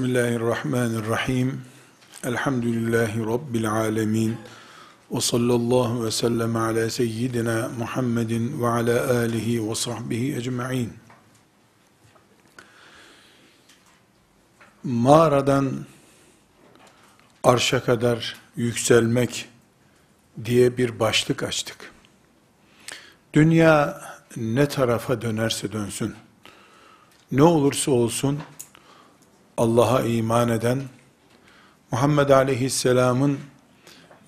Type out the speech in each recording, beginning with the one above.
Bismillahirrahmanirrahim. Elhamdülillahi Rabbil alemin. Ve sallallahu ve sellem ala seyyidina Muhammedin ve ala alihi ve sahbihi ecma'in. Mağaradan arşa kadar yükselmek diye bir başlık açtık. Dünya ne tarafa dönerse dönsün, ne olursa olsun, Allah'a iman eden, Muhammed Aleyhisselam'ın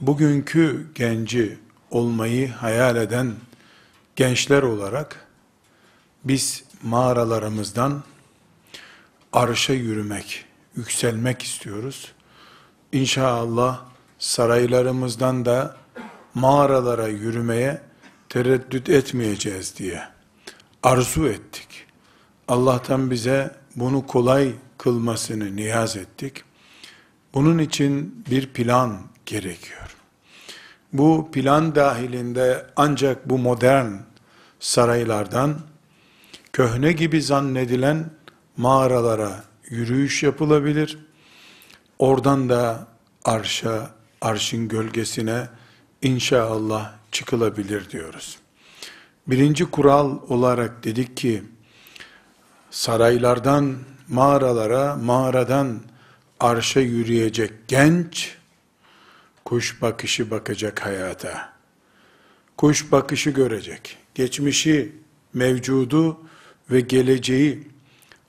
bugünkü genci olmayı hayal eden gençler olarak biz mağaralarımızdan arşa yürümek, yükselmek istiyoruz. İnşallah saraylarımızdan da mağaralara yürümeye tereddüt etmeyeceğiz diye arzu ettik. Allah'tan bize bunu kolay kılmasını niyaz ettik. Bunun için bir plan gerekiyor. Bu plan dahilinde ancak bu modern saraylardan köhne gibi zannedilen mağaralara yürüyüş yapılabilir. Oradan da arşa, arşın gölgesine inşallah çıkılabilir diyoruz. Birinci kural olarak dedik ki saraylardan mağaralara, mağaradan arşa yürüyecek genç, kuş bakışı bakacak hayata. Kuş bakışı görecek. Geçmişi, mevcudu ve geleceği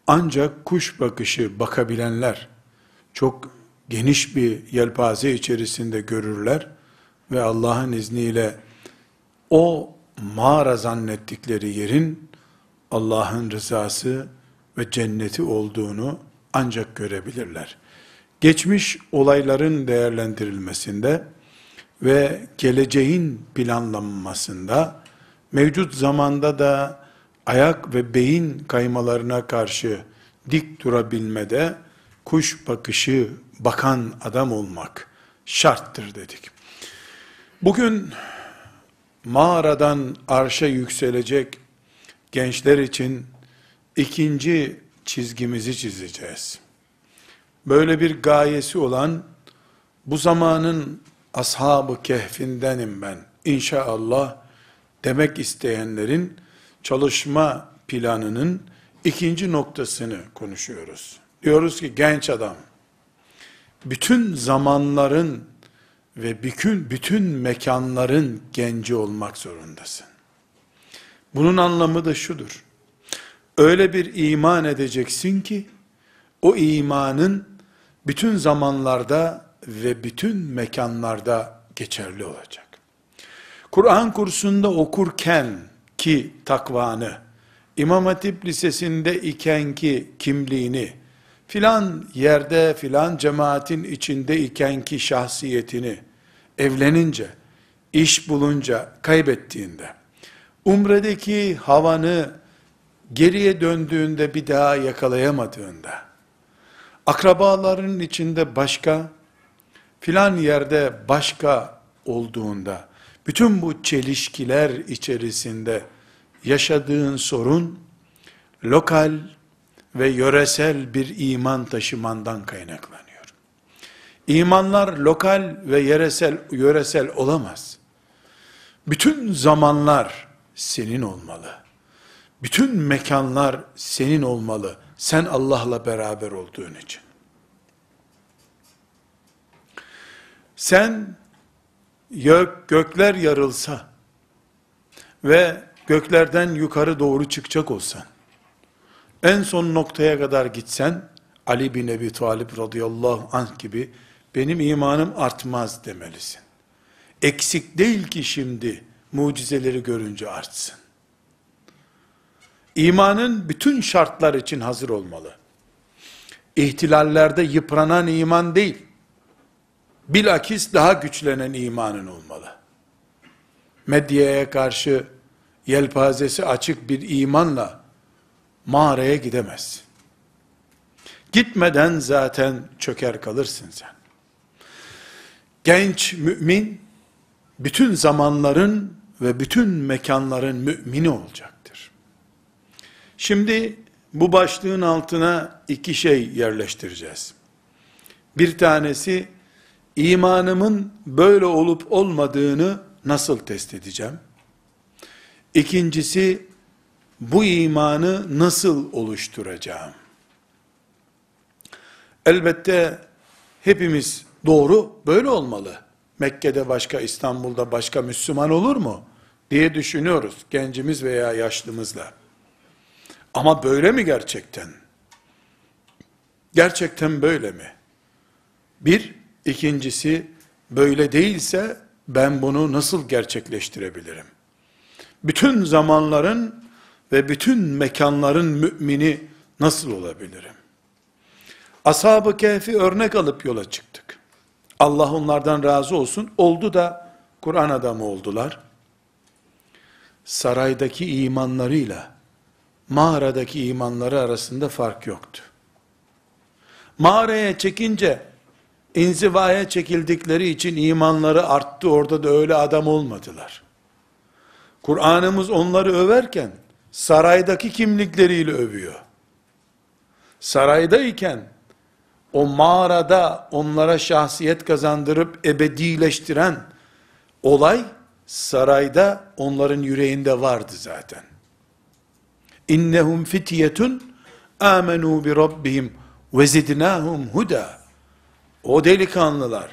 ancak kuş bakışı bakabilenler çok geniş bir yelpaze içerisinde görürler ve Allah'ın izniyle o mağara zannettikleri yerin Allah'ın rızası ve cenneti olduğunu ancak görebilirler. Geçmiş olayların değerlendirilmesinde ve geleceğin planlanmasında mevcut zamanda da ayak ve beyin kaymalarına karşı dik durabilmede kuş bakışı bakan adam olmak şarttır dedik. Bugün mağaradan arşa yükselecek gençler için ikinci çizgimizi çizeceğiz. Böyle bir gayesi olan bu zamanın ashabı kehfindenim ben inşallah demek isteyenlerin çalışma planının ikinci noktasını konuşuyoruz. Diyoruz ki genç adam bütün zamanların ve bütün, bütün mekanların genci olmak zorundasın. Bunun anlamı da şudur. Öyle bir iman edeceksin ki, o imanın bütün zamanlarda ve bütün mekanlarda geçerli olacak. Kur'an kursunda okurken ki takvanı, İmam Hatip Lisesi'nde iken ki kimliğini, filan yerde filan cemaatin içinde iken ki şahsiyetini, evlenince, iş bulunca, kaybettiğinde, umredeki havanı, geriye döndüğünde bir daha yakalayamadığında, akrabalarının içinde başka, filan yerde başka olduğunda, bütün bu çelişkiler içerisinde yaşadığın sorun, lokal ve yöresel bir iman taşımandan kaynaklanıyor. İmanlar lokal ve yöresel, yöresel olamaz. Bütün zamanlar senin olmalı. Bütün mekanlar senin olmalı. Sen Allah'la beraber olduğun için. Sen gök, gökler yarılsa ve göklerden yukarı doğru çıkacak olsan, en son noktaya kadar gitsen, Ali bin Ebi Talib radıyallahu anh gibi, benim imanım artmaz demelisin. Eksik değil ki şimdi, mucizeleri görünce artsın. İmanın bütün şartlar için hazır olmalı. İhtilallerde yıpranan iman değil, bilakis daha güçlenen imanın olmalı. Medyaya karşı yelpazesi açık bir imanla mağaraya gidemezsin. Gitmeden zaten çöker kalırsın sen. Genç mümin, bütün zamanların ve bütün mekanların mümini olacak. Şimdi bu başlığın altına iki şey yerleştireceğiz. Bir tanesi imanımın böyle olup olmadığını nasıl test edeceğim? İkincisi bu imanı nasıl oluşturacağım? Elbette hepimiz doğru böyle olmalı. Mekke'de başka, İstanbul'da başka Müslüman olur mu? diye düşünüyoruz gencimiz veya yaşlımızla. Ama böyle mi gerçekten? Gerçekten böyle mi? Bir, ikincisi böyle değilse ben bunu nasıl gerçekleştirebilirim? Bütün zamanların ve bütün mekanların mümini nasıl olabilirim? Ashab-ı Kehf'i örnek alıp yola çıktık. Allah onlardan razı olsun. Oldu da Kur'an adamı oldular. Saraydaki imanlarıyla mağaradaki imanları arasında fark yoktu. Mağaraya çekince inzivaya çekildikleri için imanları arttı. Orada da öyle adam olmadılar. Kur'an'ımız onları överken saraydaki kimlikleriyle övüyor. Saraydayken o mağarada onlara şahsiyet kazandırıp ebedileştiren olay sarayda onların yüreğinde vardı zaten. İnnehum fityetun amenu bi rabbihim ve zidnahum huda. O delikanlılar,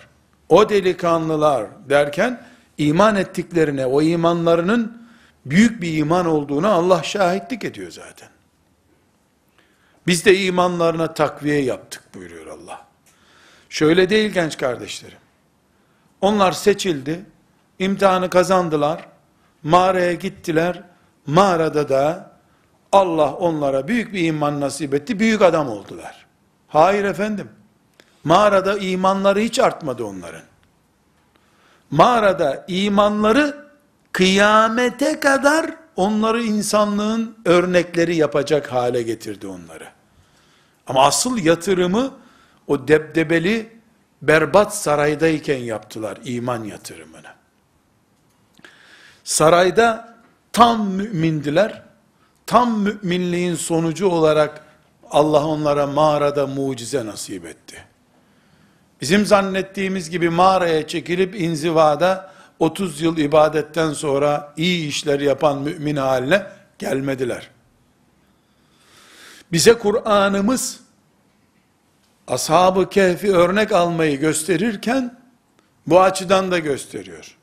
o delikanlılar derken iman ettiklerine, o imanlarının büyük bir iman olduğuna Allah şahitlik ediyor zaten. Biz de imanlarına takviye yaptık buyuruyor Allah. Şöyle değil genç kardeşlerim. Onlar seçildi, imtihanı kazandılar, mağaraya gittiler, mağarada da Allah onlara büyük bir iman nasip etti, büyük adam oldular. Hayır efendim. Mağarada imanları hiç artmadı onların. Mağarada imanları kıyamete kadar onları insanlığın örnekleri yapacak hale getirdi onları. Ama asıl yatırımı o debdebeli berbat saraydayken yaptılar iman yatırımını. Sarayda tam mümindiler tam müminliğin sonucu olarak Allah onlara mağarada mucize nasip etti. Bizim zannettiğimiz gibi mağaraya çekilip inzivada 30 yıl ibadetten sonra iyi işler yapan mümin haline gelmediler. Bize Kur'an'ımız Ashab-ı Kehfi örnek almayı gösterirken bu açıdan da gösteriyor.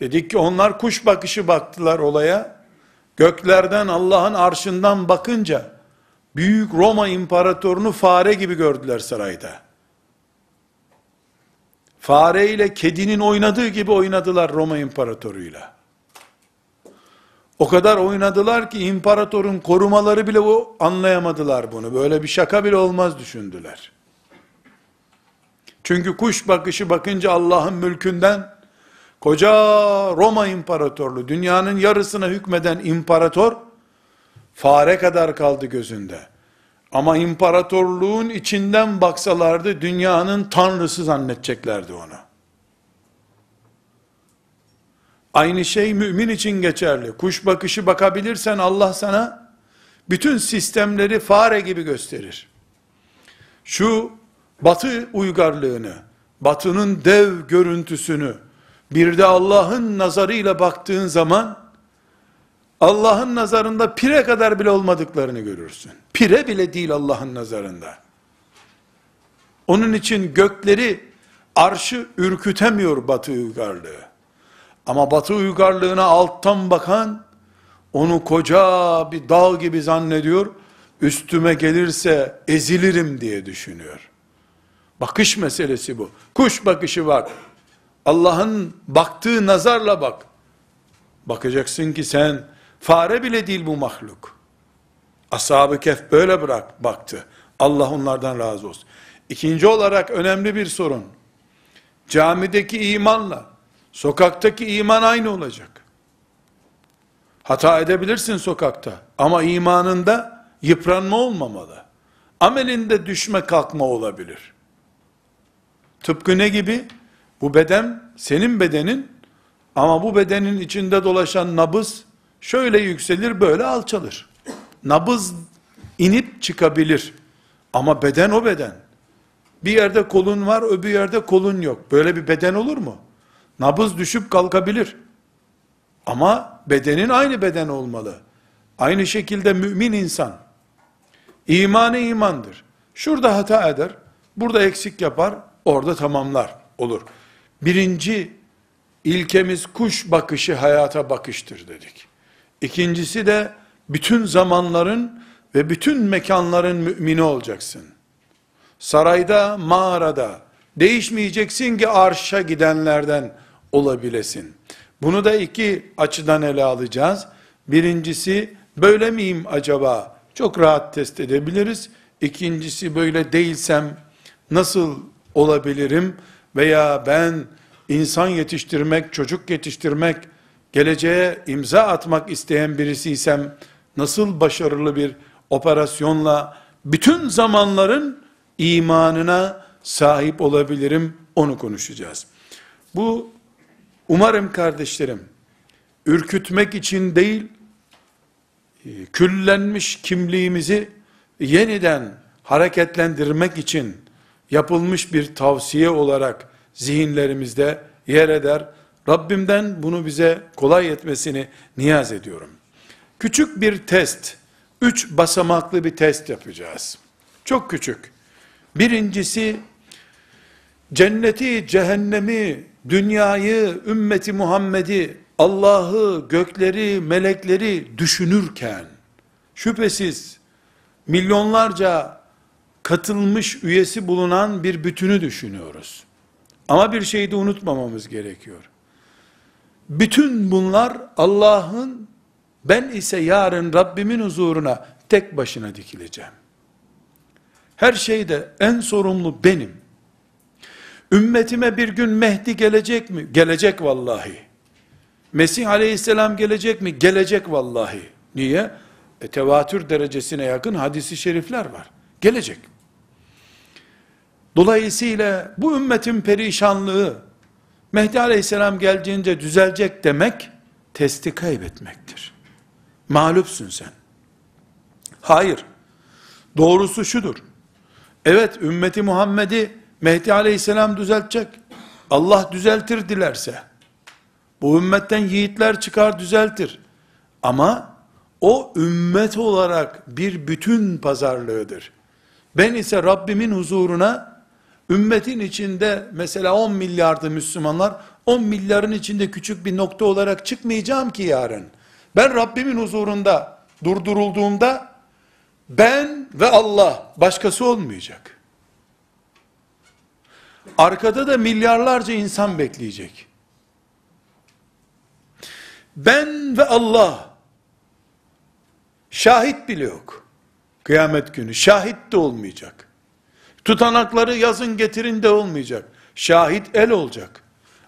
Dedik ki onlar kuş bakışı baktılar olaya. Göklerden Allah'ın arşından bakınca büyük Roma imparatorunu fare gibi gördüler sarayda. Fare ile kedinin oynadığı gibi oynadılar Roma imparatoruyla. O kadar oynadılar ki imparatorun korumaları bile o anlayamadılar bunu. Böyle bir şaka bile olmaz düşündüler. Çünkü kuş bakışı bakınca Allah'ın mülkünden Koca Roma İmparatorluğu, dünyanın yarısına hükmeden imparator, fare kadar kaldı gözünde. Ama imparatorluğun içinden baksalardı, dünyanın tanrısı zannedeceklerdi onu. Aynı şey mümin için geçerli. Kuş bakışı bakabilirsen Allah sana, bütün sistemleri fare gibi gösterir. Şu batı uygarlığını, batının dev görüntüsünü, bir de Allah'ın nazarıyla baktığın zaman, Allah'ın nazarında pire kadar bile olmadıklarını görürsün. Pire bile değil Allah'ın nazarında. Onun için gökleri, arşı ürkütemiyor batı uygarlığı. Ama batı uygarlığına alttan bakan, onu koca bir dağ gibi zannediyor, üstüme gelirse ezilirim diye düşünüyor. Bakış meselesi bu. Kuş bakışı var. Allah'ın baktığı nazarla bak. Bakacaksın ki sen fare bile değil bu mahluk. Ashab-ı Kehf böyle bırak baktı. Allah onlardan razı olsun. İkinci olarak önemli bir sorun. Camideki imanla sokaktaki iman aynı olacak. Hata edebilirsin sokakta ama imanında yıpranma olmamalı. Amelinde düşme kalkma olabilir. Tıpkı ne gibi? Bu beden senin bedenin ama bu bedenin içinde dolaşan nabız şöyle yükselir böyle alçalır. Nabız inip çıkabilir. Ama beden o beden. Bir yerde kolun var öbür yerde kolun yok. Böyle bir beden olur mu? Nabız düşüp kalkabilir. Ama bedenin aynı beden olmalı. Aynı şekilde mümin insan. İmanı imandır. Şurada hata eder, burada eksik yapar, orada tamamlar olur. Birinci ilkemiz kuş bakışı hayata bakıştır dedik. İkincisi de bütün zamanların ve bütün mekanların mümini olacaksın. Sarayda, mağarada değişmeyeceksin ki arşa gidenlerden olabilesin. Bunu da iki açıdan ele alacağız. Birincisi böyle miyim acaba? Çok rahat test edebiliriz. İkincisi böyle değilsem nasıl olabilirim? veya ben insan yetiştirmek, çocuk yetiştirmek, geleceğe imza atmak isteyen birisiysem nasıl başarılı bir operasyonla bütün zamanların imanına sahip olabilirim onu konuşacağız. Bu umarım kardeşlerim ürkütmek için değil e, küllenmiş kimliğimizi yeniden hareketlendirmek için yapılmış bir tavsiye olarak zihinlerimizde yer eder. Rabbimden bunu bize kolay etmesini niyaz ediyorum. Küçük bir test, üç basamaklı bir test yapacağız. Çok küçük. Birincisi, cenneti, cehennemi, dünyayı, ümmeti Muhammed'i, Allah'ı, gökleri, melekleri düşünürken, şüphesiz milyonlarca katılmış üyesi bulunan bir bütünü düşünüyoruz. Ama bir şeyi de unutmamamız gerekiyor. Bütün bunlar Allah'ın ben ise yarın Rabbimin huzuruna tek başına dikileceğim. Her şeyde en sorumlu benim. Ümmetime bir gün Mehdi gelecek mi? Gelecek vallahi. Mesih aleyhisselam gelecek mi? Gelecek vallahi. Niye? E, tevatür derecesine yakın hadisi şerifler var. Gelecek. Dolayısıyla bu ümmetin perişanlığı Mehdi Aleyhisselam geldiğinde düzelecek demek testi kaybetmektir. Mağlupsun sen. Hayır. Doğrusu şudur. Evet ümmeti Muhammed'i Mehdi Aleyhisselam düzeltecek. Allah düzeltir dilerse. Bu ümmetten yiğitler çıkar düzeltir. Ama o ümmet olarak bir bütün pazarlığıdır. Ben ise Rabbimin huzuruna Ümmetin içinde mesela 10 milyardı Müslümanlar, 10 milyarın içinde küçük bir nokta olarak çıkmayacağım ki yarın. Ben Rabbimin huzurunda durdurulduğumda, ben ve Allah, başkası olmayacak. Arkada da milyarlarca insan bekleyecek. Ben ve Allah, şahit bile yok. Kıyamet günü, şahit de olmayacak. Tutanakları yazın getirin de olmayacak. Şahit el olacak.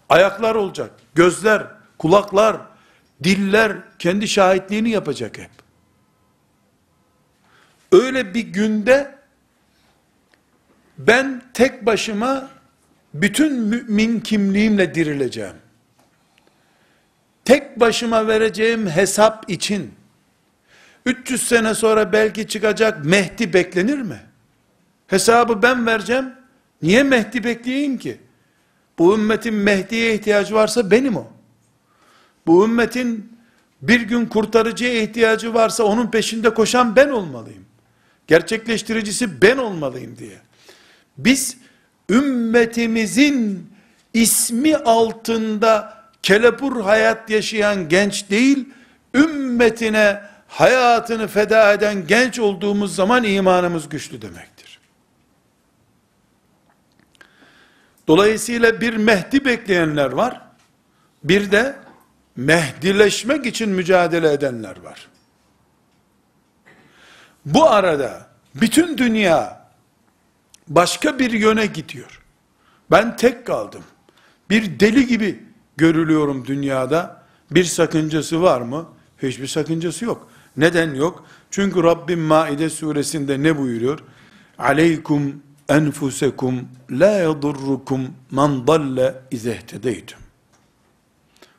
Ayaklar olacak. Gözler, kulaklar, diller kendi şahitliğini yapacak hep. Öyle bir günde ben tek başıma bütün mümin kimliğimle dirileceğim. Tek başıma vereceğim hesap için 300 sene sonra belki çıkacak Mehdi beklenir mi? Hesabı ben vereceğim. Niye Mehdi bekleyeyim ki? Bu ümmetin Mehdi'ye ihtiyacı varsa benim o. Bu ümmetin bir gün kurtarıcıya ihtiyacı varsa onun peşinde koşan ben olmalıyım. Gerçekleştiricisi ben olmalıyım diye. Biz ümmetimizin ismi altında kelepur hayat yaşayan genç değil, ümmetine hayatını feda eden genç olduğumuz zaman imanımız güçlü demek. Dolayısıyla bir Mehdi bekleyenler var. Bir de Mehdileşmek için mücadele edenler var. Bu arada bütün dünya başka bir yöne gidiyor. Ben tek kaldım. Bir deli gibi görülüyorum dünyada. Bir sakıncası var mı? Hiçbir sakıncası yok. Neden yok? Çünkü Rabbim Maide suresinde ne buyuruyor? Aleykum enfusekum la yadurrukum man dalle izehtedeytüm.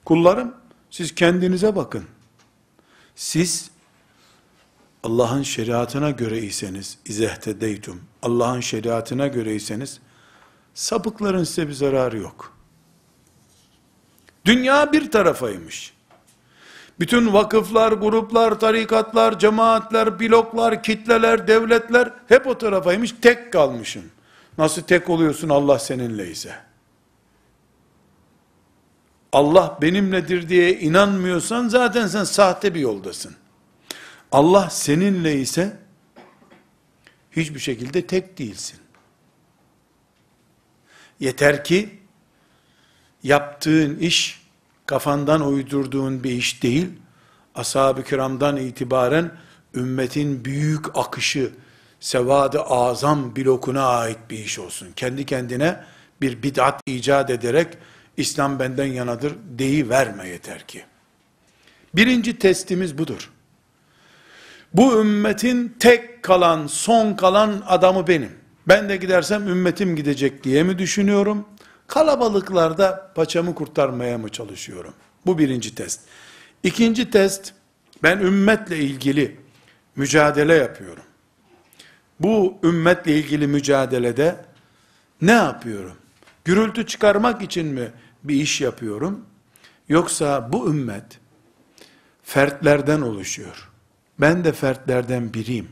Kullarım siz kendinize bakın. Siz Allah'ın şeriatına göre iseniz izehtedeytüm. Allah'ın şeriatına göre iseniz sapıkların size bir zararı yok. Dünya bir tarafaymış. Bütün vakıflar, gruplar, tarikatlar, cemaatler, bloklar, kitleler, devletler hep o tarafaymış. Tek kalmışım. Nasıl tek oluyorsun Allah seninle ise? Allah benimledir diye inanmıyorsan zaten sen sahte bir yoldasın. Allah seninle ise hiçbir şekilde tek değilsin. Yeter ki yaptığın iş kafandan uydurduğun bir iş değil, ashab-ı kiramdan itibaren ümmetin büyük akışı, sevad azam blokuna ait bir iş olsun. Kendi kendine bir bid'at icat ederek, İslam benden yanadır deyi verme yeter ki. Birinci testimiz budur. Bu ümmetin tek kalan, son kalan adamı benim. Ben de gidersem ümmetim gidecek diye mi düşünüyorum? Kalabalıklarda paçamı kurtarmaya mı çalışıyorum? Bu birinci test. İkinci test, ben ümmetle ilgili mücadele yapıyorum. Bu ümmetle ilgili mücadelede ne yapıyorum? Gürültü çıkarmak için mi bir iş yapıyorum? Yoksa bu ümmet fertlerden oluşuyor. Ben de fertlerden biriyim.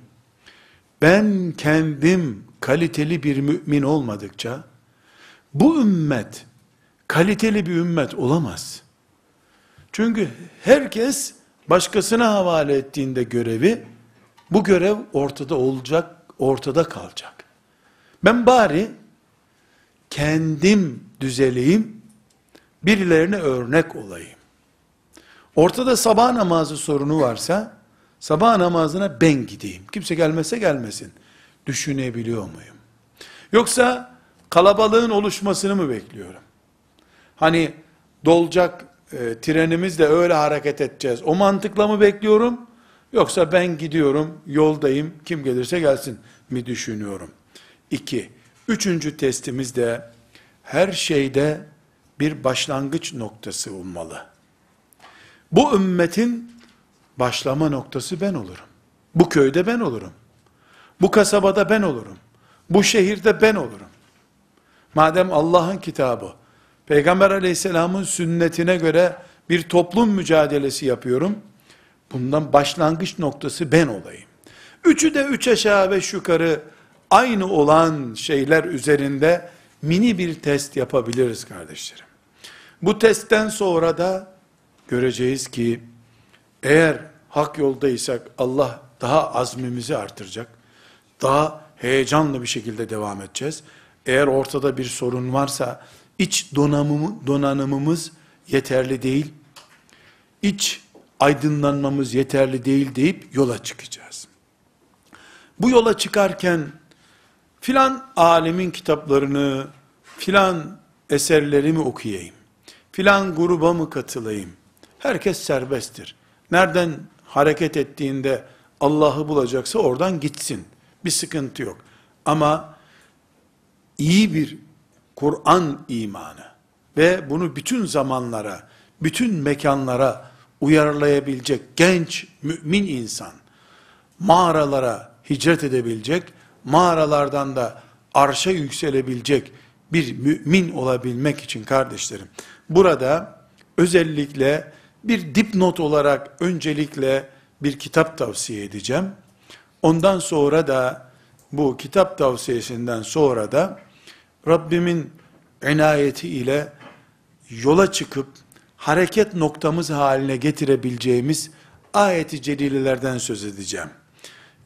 Ben kendim kaliteli bir mümin olmadıkça, bu ümmet kaliteli bir ümmet olamaz. Çünkü herkes başkasına havale ettiğinde görevi bu görev ortada olacak, ortada kalacak. Ben bari kendim düzeleyim, birilerine örnek olayım. Ortada sabah namazı sorunu varsa, sabah namazına ben gideyim. Kimse gelmese gelmesin. Düşünebiliyor muyum? Yoksa kalabalığın oluşmasını mı bekliyorum? Hani dolacak e, trenimizle öyle hareket edeceğiz. O mantıkla mı bekliyorum? Yoksa ben gidiyorum, yoldayım, kim gelirse gelsin mi düşünüyorum? İki, üçüncü testimiz de her şeyde bir başlangıç noktası olmalı. Bu ümmetin başlama noktası ben olurum. Bu köyde ben olurum. Bu kasabada ben olurum. Bu şehirde ben olurum. Madem Allah'ın kitabı, Peygamber aleyhisselamın sünnetine göre bir toplum mücadelesi yapıyorum. Bundan başlangıç noktası ben olayım. Üçü de üç aşağı beş yukarı aynı olan şeyler üzerinde mini bir test yapabiliriz kardeşlerim. Bu testten sonra da göreceğiz ki eğer hak yoldaysak Allah daha azmimizi artıracak. Daha heyecanlı bir şekilde devam edeceğiz. Eğer ortada bir sorun varsa iç donanımı, donanımımız yeterli değil. İç aydınlanmamız yeterli değil deyip yola çıkacağız. Bu yola çıkarken filan alimin kitaplarını, filan eserlerimi okuyayım, filan gruba mı katılayım? Herkes serbesttir. Nereden hareket ettiğinde Allah'ı bulacaksa oradan gitsin. Bir sıkıntı yok. Ama iyi bir Kur'an imanı ve bunu bütün zamanlara, bütün mekanlara uyarlayabilecek genç mümin insan, mağaralara hicret edebilecek, mağaralardan da arşa yükselebilecek bir mümin olabilmek için kardeşlerim. Burada özellikle bir dipnot olarak öncelikle bir kitap tavsiye edeceğim. Ondan sonra da bu kitap tavsiyesinden sonra da Rabbimin inayeti ile yola çıkıp hareket noktamız haline getirebileceğimiz ayeti celilelerden söz edeceğim.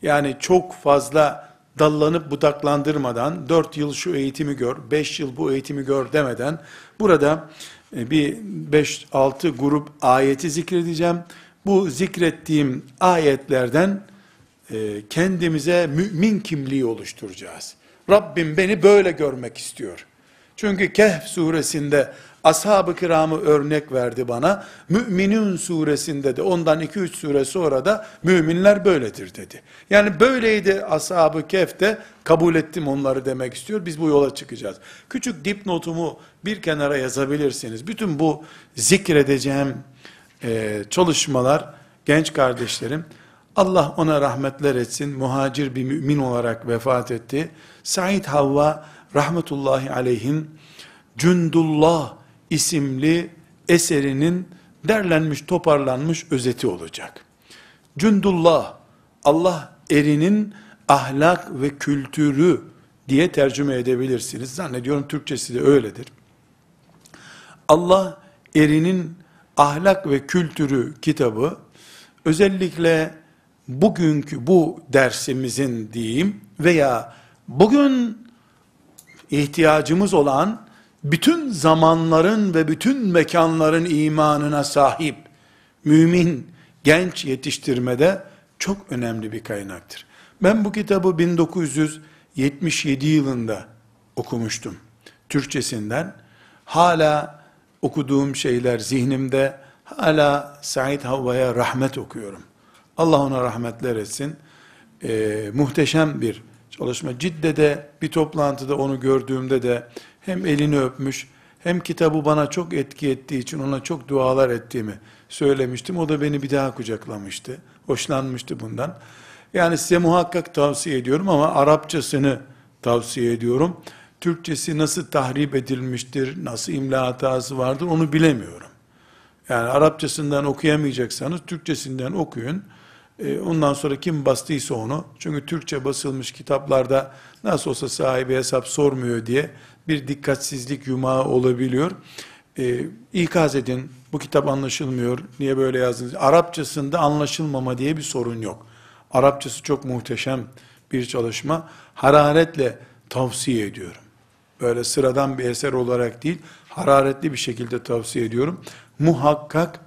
Yani çok fazla dallanıp budaklandırmadan, dört yıl şu eğitimi gör, beş yıl bu eğitimi gör demeden, burada e, bir beş altı grup ayeti zikredeceğim. Bu zikrettiğim ayetlerden, e, kendimize mümin kimliği oluşturacağız. Rabbim beni böyle görmek istiyor. Çünkü Kehf suresinde ashab-ı kiramı örnek verdi bana. Müminun suresinde de ondan 2-3 sure sonra da müminler böyledir dedi. Yani böyleydi ashab-ı de kabul ettim onları demek istiyor. Biz bu yola çıkacağız. Küçük dipnotumu bir kenara yazabilirsiniz. Bütün bu zikredeceğim e, çalışmalar genç kardeşlerim Allah ona rahmetler etsin. Muhacir bir mümin olarak vefat etti. Said Havva rahmetullahi aleyhin Cündullah isimli eserinin derlenmiş, toparlanmış özeti olacak. Cündullah Allah erinin ahlak ve kültürü diye tercüme edebilirsiniz. Zannediyorum Türkçesi de öyledir. Allah erinin ahlak ve kültürü kitabı özellikle bugünkü bu dersimizin diyeyim veya bugün ihtiyacımız olan bütün zamanların ve bütün mekanların imanına sahip mümin genç yetiştirmede çok önemli bir kaynaktır. Ben bu kitabı 1977 yılında okumuştum. Türkçesinden hala okuduğum şeyler zihnimde hala Said Havva'ya rahmet okuyorum. Allah ona rahmetler etsin. Ee, muhteşem bir çalışma. Cidde'de bir toplantıda onu gördüğümde de hem elini öpmüş hem kitabı bana çok etki ettiği için ona çok dualar ettiğimi söylemiştim. O da beni bir daha kucaklamıştı. Hoşlanmıştı bundan. Yani size muhakkak tavsiye ediyorum ama Arapçasını tavsiye ediyorum. Türkçesi nasıl tahrip edilmiştir, nasıl imla hatası vardır onu bilemiyorum. Yani Arapçasından okuyamayacaksanız Türkçesinden okuyun. Ee, ondan sonra kim bastıysa onu, çünkü Türkçe basılmış kitaplarda nasıl olsa sahibi hesap sormuyor diye bir dikkatsizlik yumağı olabiliyor. E, ikaz edin, bu kitap anlaşılmıyor, niye böyle yazdınız? Arapçasında anlaşılmama diye bir sorun yok. Arapçası çok muhteşem bir çalışma. Hararetle tavsiye ediyorum. Böyle sıradan bir eser olarak değil, hararetli bir şekilde tavsiye ediyorum. Muhakkak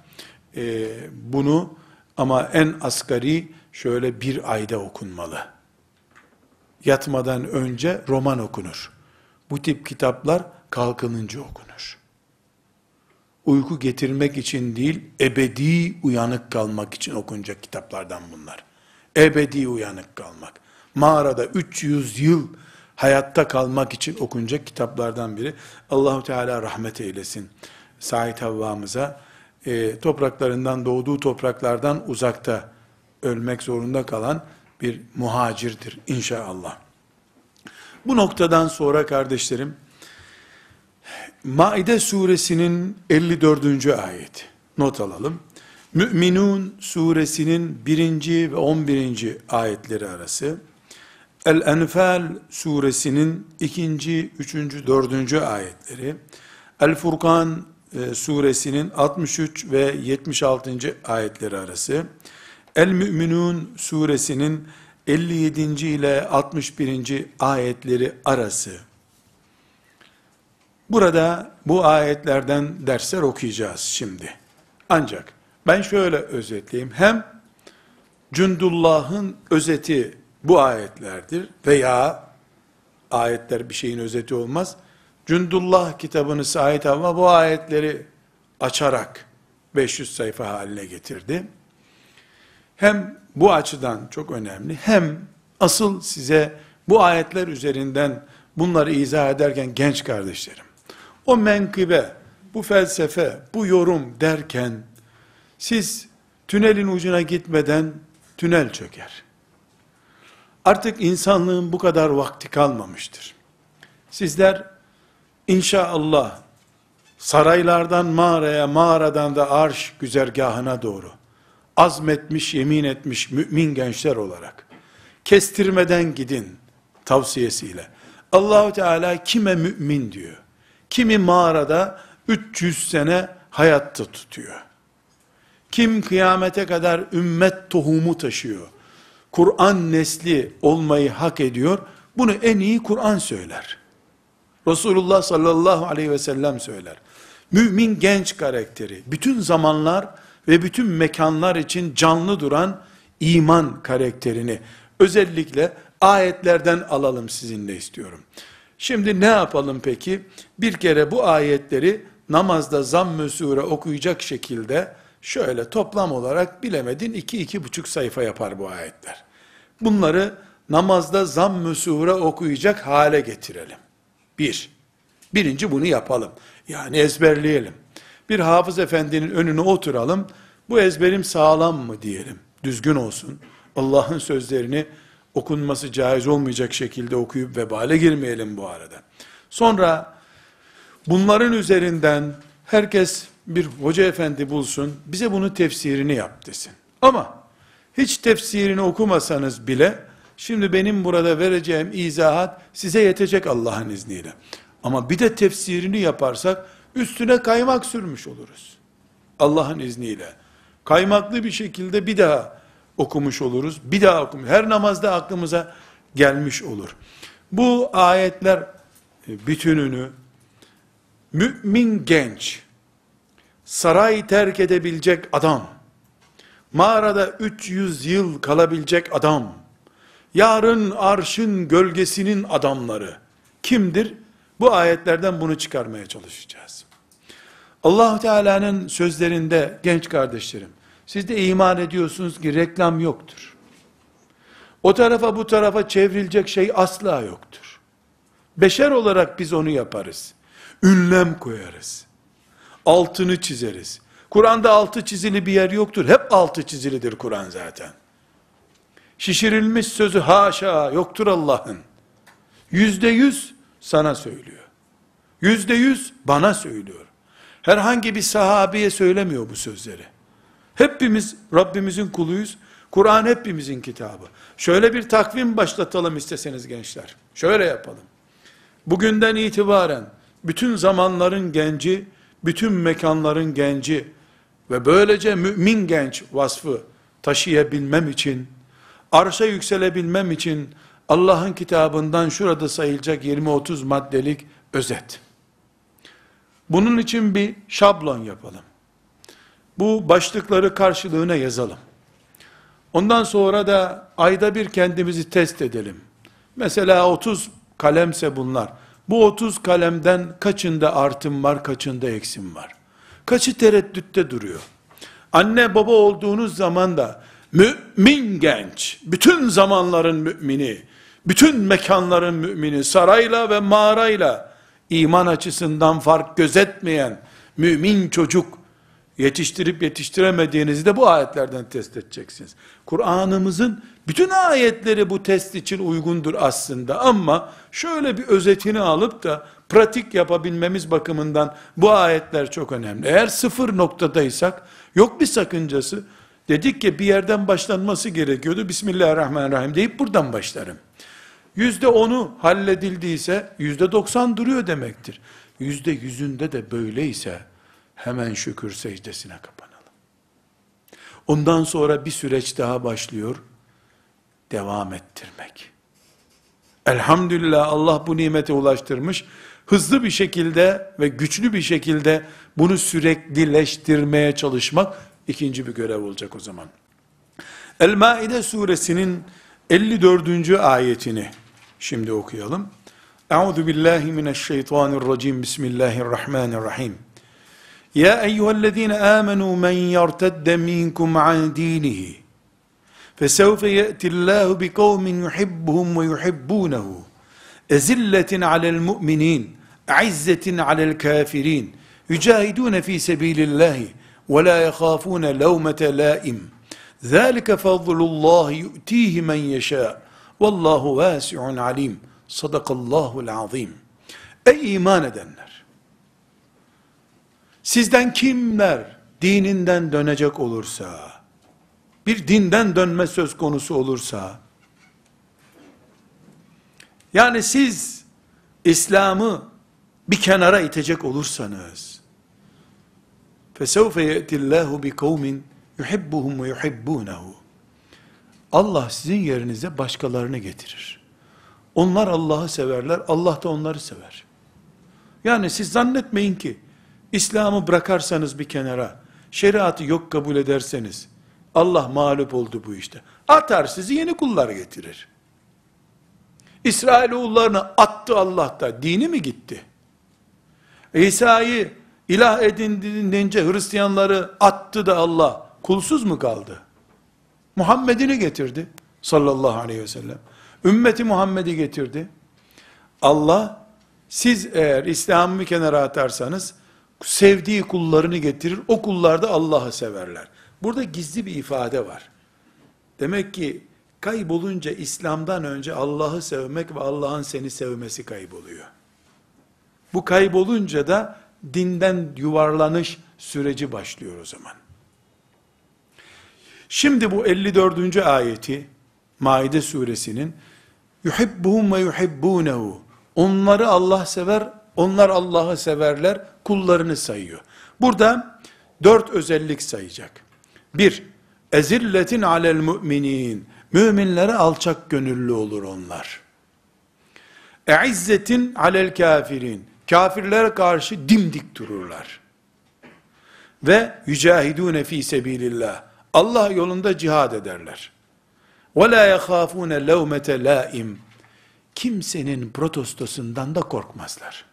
e, bunu ama en asgari şöyle bir ayda okunmalı. Yatmadan önce roman okunur. Bu tip kitaplar kalkınınca okunur. Uyku getirmek için değil, ebedi uyanık kalmak için okunacak kitaplardan bunlar. Ebedi uyanık kalmak. Mağarada 300 yıl hayatta kalmak için okunacak kitaplardan biri. Allahu Teala rahmet eylesin. Said Havva'mıza e, topraklarından, doğduğu topraklardan uzakta ölmek zorunda kalan bir muhacirdir inşallah. Bu noktadan sonra kardeşlerim, Maide suresinin 54. ayeti, not alalım. Mü'minun suresinin 1. ve 11. ayetleri arası, El-Enfal suresinin 2., 3., 4. ayetleri, El-Furkan e, suresinin 63 ve 76. ayetleri arası, El-Mü'minun suresinin 57. ile 61. ayetleri arası. Burada bu ayetlerden dersler okuyacağız şimdi. Ancak ben şöyle özetleyeyim. Hem Cündullah'ın özeti bu ayetlerdir veya ayetler bir şeyin özeti olmaz. Cündullah kitabını Said Havva bu ayetleri açarak 500 sayfa haline getirdi. Hem bu açıdan çok önemli hem asıl size bu ayetler üzerinden bunları izah ederken genç kardeşlerim o menkıbe, bu felsefe, bu yorum derken siz tünelin ucuna gitmeden tünel çöker. Artık insanlığın bu kadar vakti kalmamıştır. Sizler İnşallah saraylardan mağaraya, mağaradan da arş güzergahına doğru azmetmiş, yemin etmiş mümin gençler olarak kestirmeden gidin tavsiyesiyle. Allahu Teala kime mümin diyor. Kimi mağarada 300 sene hayatta tutuyor. Kim kıyamete kadar ümmet tohumu taşıyor. Kur'an nesli olmayı hak ediyor. Bunu en iyi Kur'an söyler. Resulullah sallallahu aleyhi ve sellem söyler. Mümin genç karakteri, bütün zamanlar ve bütün mekanlar için canlı duran iman karakterini özellikle ayetlerden alalım sizinle istiyorum. Şimdi ne yapalım peki? Bir kere bu ayetleri namazda zamm-ı sure okuyacak şekilde şöyle toplam olarak bilemedin 2-2,5 sayfa yapar bu ayetler. Bunları namazda zamm-ı sure okuyacak hale getirelim. Bir. Birinci bunu yapalım. Yani ezberleyelim. Bir hafız efendinin önüne oturalım. Bu ezberim sağlam mı diyelim. Düzgün olsun. Allah'ın sözlerini okunması caiz olmayacak şekilde okuyup vebale girmeyelim bu arada. Sonra bunların üzerinden herkes bir hoca efendi bulsun, bize bunu tefsirini yap desin. Ama hiç tefsirini okumasanız bile Şimdi benim burada vereceğim izahat size yetecek Allah'ın izniyle. Ama bir de tefsirini yaparsak üstüne kaymak sürmüş oluruz. Allah'ın izniyle. Kaymaklı bir şekilde bir daha okumuş oluruz. Bir daha okumuş. Her namazda aklımıza gelmiş olur. Bu ayetler e, bütününü mümin genç, saray terk edebilecek adam, mağarada 300 yıl kalabilecek adam, yarın arşın gölgesinin adamları kimdir? Bu ayetlerden bunu çıkarmaya çalışacağız. allah Teala'nın sözlerinde genç kardeşlerim, siz de iman ediyorsunuz ki reklam yoktur. O tarafa bu tarafa çevrilecek şey asla yoktur. Beşer olarak biz onu yaparız. Ünlem koyarız. Altını çizeriz. Kur'an'da altı çizili bir yer yoktur. Hep altı çizilidir Kur'an zaten şişirilmiş sözü haşa yoktur Allah'ın. Yüzde yüz sana söylüyor. Yüzde yüz bana söylüyor. Herhangi bir sahabiye söylemiyor bu sözleri. Hepimiz Rabbimizin kuluyuz. Kur'an hepimizin kitabı. Şöyle bir takvim başlatalım isteseniz gençler. Şöyle yapalım. Bugünden itibaren bütün zamanların genci, bütün mekanların genci ve böylece mümin genç vasfı taşıyabilmem için arşa yükselebilmem için Allah'ın kitabından şurada sayılacak 20-30 maddelik özet. Bunun için bir şablon yapalım. Bu başlıkları karşılığına yazalım. Ondan sonra da ayda bir kendimizi test edelim. Mesela 30 kalemse bunlar. Bu 30 kalemden kaçında artım var, kaçında eksim var? Kaçı tereddütte duruyor? Anne baba olduğunuz zaman da Mümin genç, bütün zamanların mümini, bütün mekanların mümini, sarayla ve mağarayla iman açısından fark gözetmeyen mümin çocuk yetiştirip yetiştiremediğinizi de bu ayetlerden test edeceksiniz. Kur'an'ımızın bütün ayetleri bu test için uygundur aslında ama şöyle bir özetini alıp da pratik yapabilmemiz bakımından bu ayetler çok önemli. Eğer sıfır noktadaysak yok bir sakıncası Dedik ki bir yerden başlanması gerekiyordu. Bismillahirrahmanirrahim deyip buradan başlarım. Yüzde onu halledildiyse yüzde doksan duruyor demektir. Yüzde yüzünde de böyleyse hemen şükür secdesine kapanalım. Ondan sonra bir süreç daha başlıyor. Devam ettirmek. Elhamdülillah Allah bu nimete ulaştırmış. Hızlı bir şekilde ve güçlü bir şekilde bunu süreklileştirmeye çalışmak ikinci bir görev olacak o zaman. El-Maide suresinin 54. ayetini şimdi okuyalım. Euzu billahi mineşşeytanirracim. Bismillahirrahmanirrahim. Ya eyyühellezine amenu men yertedde minkum an dinihi. فسوف يأتي الله بقوم يحبهم ويحبونه أزلة على المؤمنين أعزة على الكافرين يجاهدون في سبيل الله وَلَا يَخَافُونَ لَوْمَةَ لَائِمٍ ذَٰلِكَ فَضْلُ اللّٰهِ يُؤْتِيهِ مَنْ يَشَاءُ وَاللّٰهُ وَاسِعٌ عَلِيمٌ Sadakallahul azim. Ey iman edenler! Sizden kimler dininden dönecek olursa, bir dinden dönme söz konusu olursa, yani siz İslam'ı bir kenara itecek olursanız, فَسَوْفَ يَأْتِ اللّٰهُ بِقَوْمٍ يُحِبُّهُمْ وَيُحِبُّونَهُ Allah sizin yerinize başkalarını getirir. Onlar Allah'ı severler, Allah da onları sever. Yani siz zannetmeyin ki, İslam'ı bırakarsanız bir kenara, şeriatı yok kabul ederseniz, Allah mağlup oldu bu işte. Atar sizi yeni kullar getirir. İsrail İsrailoğullarını attı Allah da, dini mi gitti? İsa'yı İlah edindiğince Hristiyanları attı da Allah kulsuz mu kaldı? Muhammed'ini getirdi sallallahu aleyhi ve sellem. Ümmeti Muhammed'i getirdi. Allah siz eğer İslam'ı kenara atarsanız sevdiği kullarını getirir. O kullar da Allah'ı severler. Burada gizli bir ifade var. Demek ki kaybolunca İslam'dan önce Allah'ı sevmek ve Allah'ın seni sevmesi kayboluyor. Bu kaybolunca da dinden yuvarlanış süreci başlıyor o zaman. Şimdi bu 54. ayeti Maide suresinin yuhibbuhum ve yuhibbunehu onları Allah sever, onlar Allah'ı severler, kullarını sayıyor. Burada dört özellik sayacak. Bir, ezilletin alel müminin, müminlere alçak gönüllü olur onlar. Eizzetin alel kafirin, kafirlere karşı dimdik dururlar. Ve yücahidûne fî sebilillah. Allah yolunda cihad ederler. Ve la yahafûne levmete laim. Kimsenin protestosundan da korkmazlar.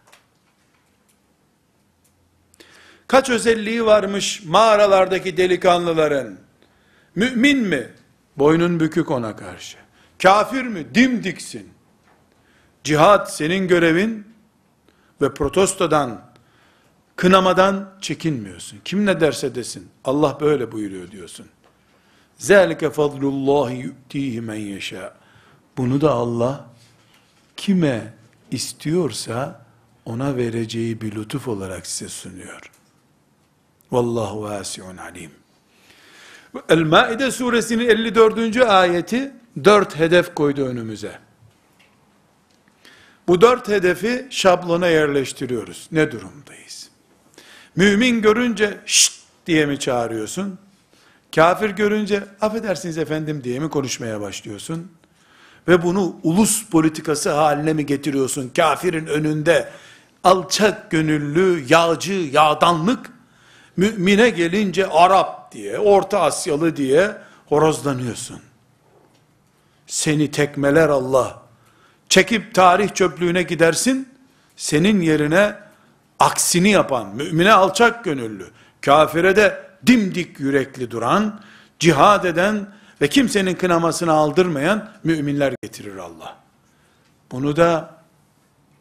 Kaç özelliği varmış mağaralardaki delikanlıların? Mümin mi? Boynun bükük ona karşı. Kafir mi? Dimdiksin. Cihad senin görevin, ve protestodan, kınamadan çekinmiyorsun. Kim ne derse desin, Allah böyle buyuruyor diyorsun. Zelike fadlullahi yu'tihi men yeşâ. Bunu da Allah kime istiyorsa ona vereceği bir lütuf olarak size sunuyor. Vallahu vasiun alim. El Maide suresinin 54. ayeti dört hedef koydu önümüze. Bu dört hedefi şablona yerleştiriyoruz. Ne durumdayız? Mümin görünce şşt diye mi çağırıyorsun? Kafir görünce affedersiniz efendim diye mi konuşmaya başlıyorsun? Ve bunu ulus politikası haline mi getiriyorsun? Kafirin önünde alçak gönüllü, yağcı, yağdanlık, mümine gelince Arap diye, Orta Asyalı diye horozlanıyorsun. Seni tekmeler Allah çekip tarih çöplüğüne gidersin, senin yerine aksini yapan, mümine alçak gönüllü, kafire de dimdik yürekli duran, cihad eden ve kimsenin kınamasını aldırmayan müminler getirir Allah. Bunu da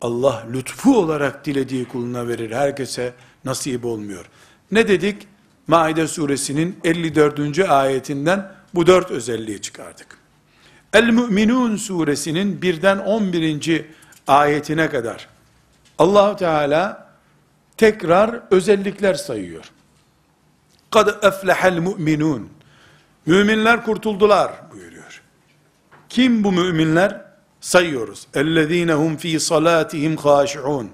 Allah lütfu olarak dilediği kuluna verir. Herkese nasip olmuyor. Ne dedik? Maide suresinin 54. ayetinden bu dört özelliği çıkardık. El-Mü'minun suresinin birden 11. ayetine kadar Allah Teala tekrar özellikler sayıyor. Kad eflehel Müminun Müminler kurtuldular buyuruyor. Kim bu müminler? Sayıyoruz. Ellezine hum fi salatihim haşiun.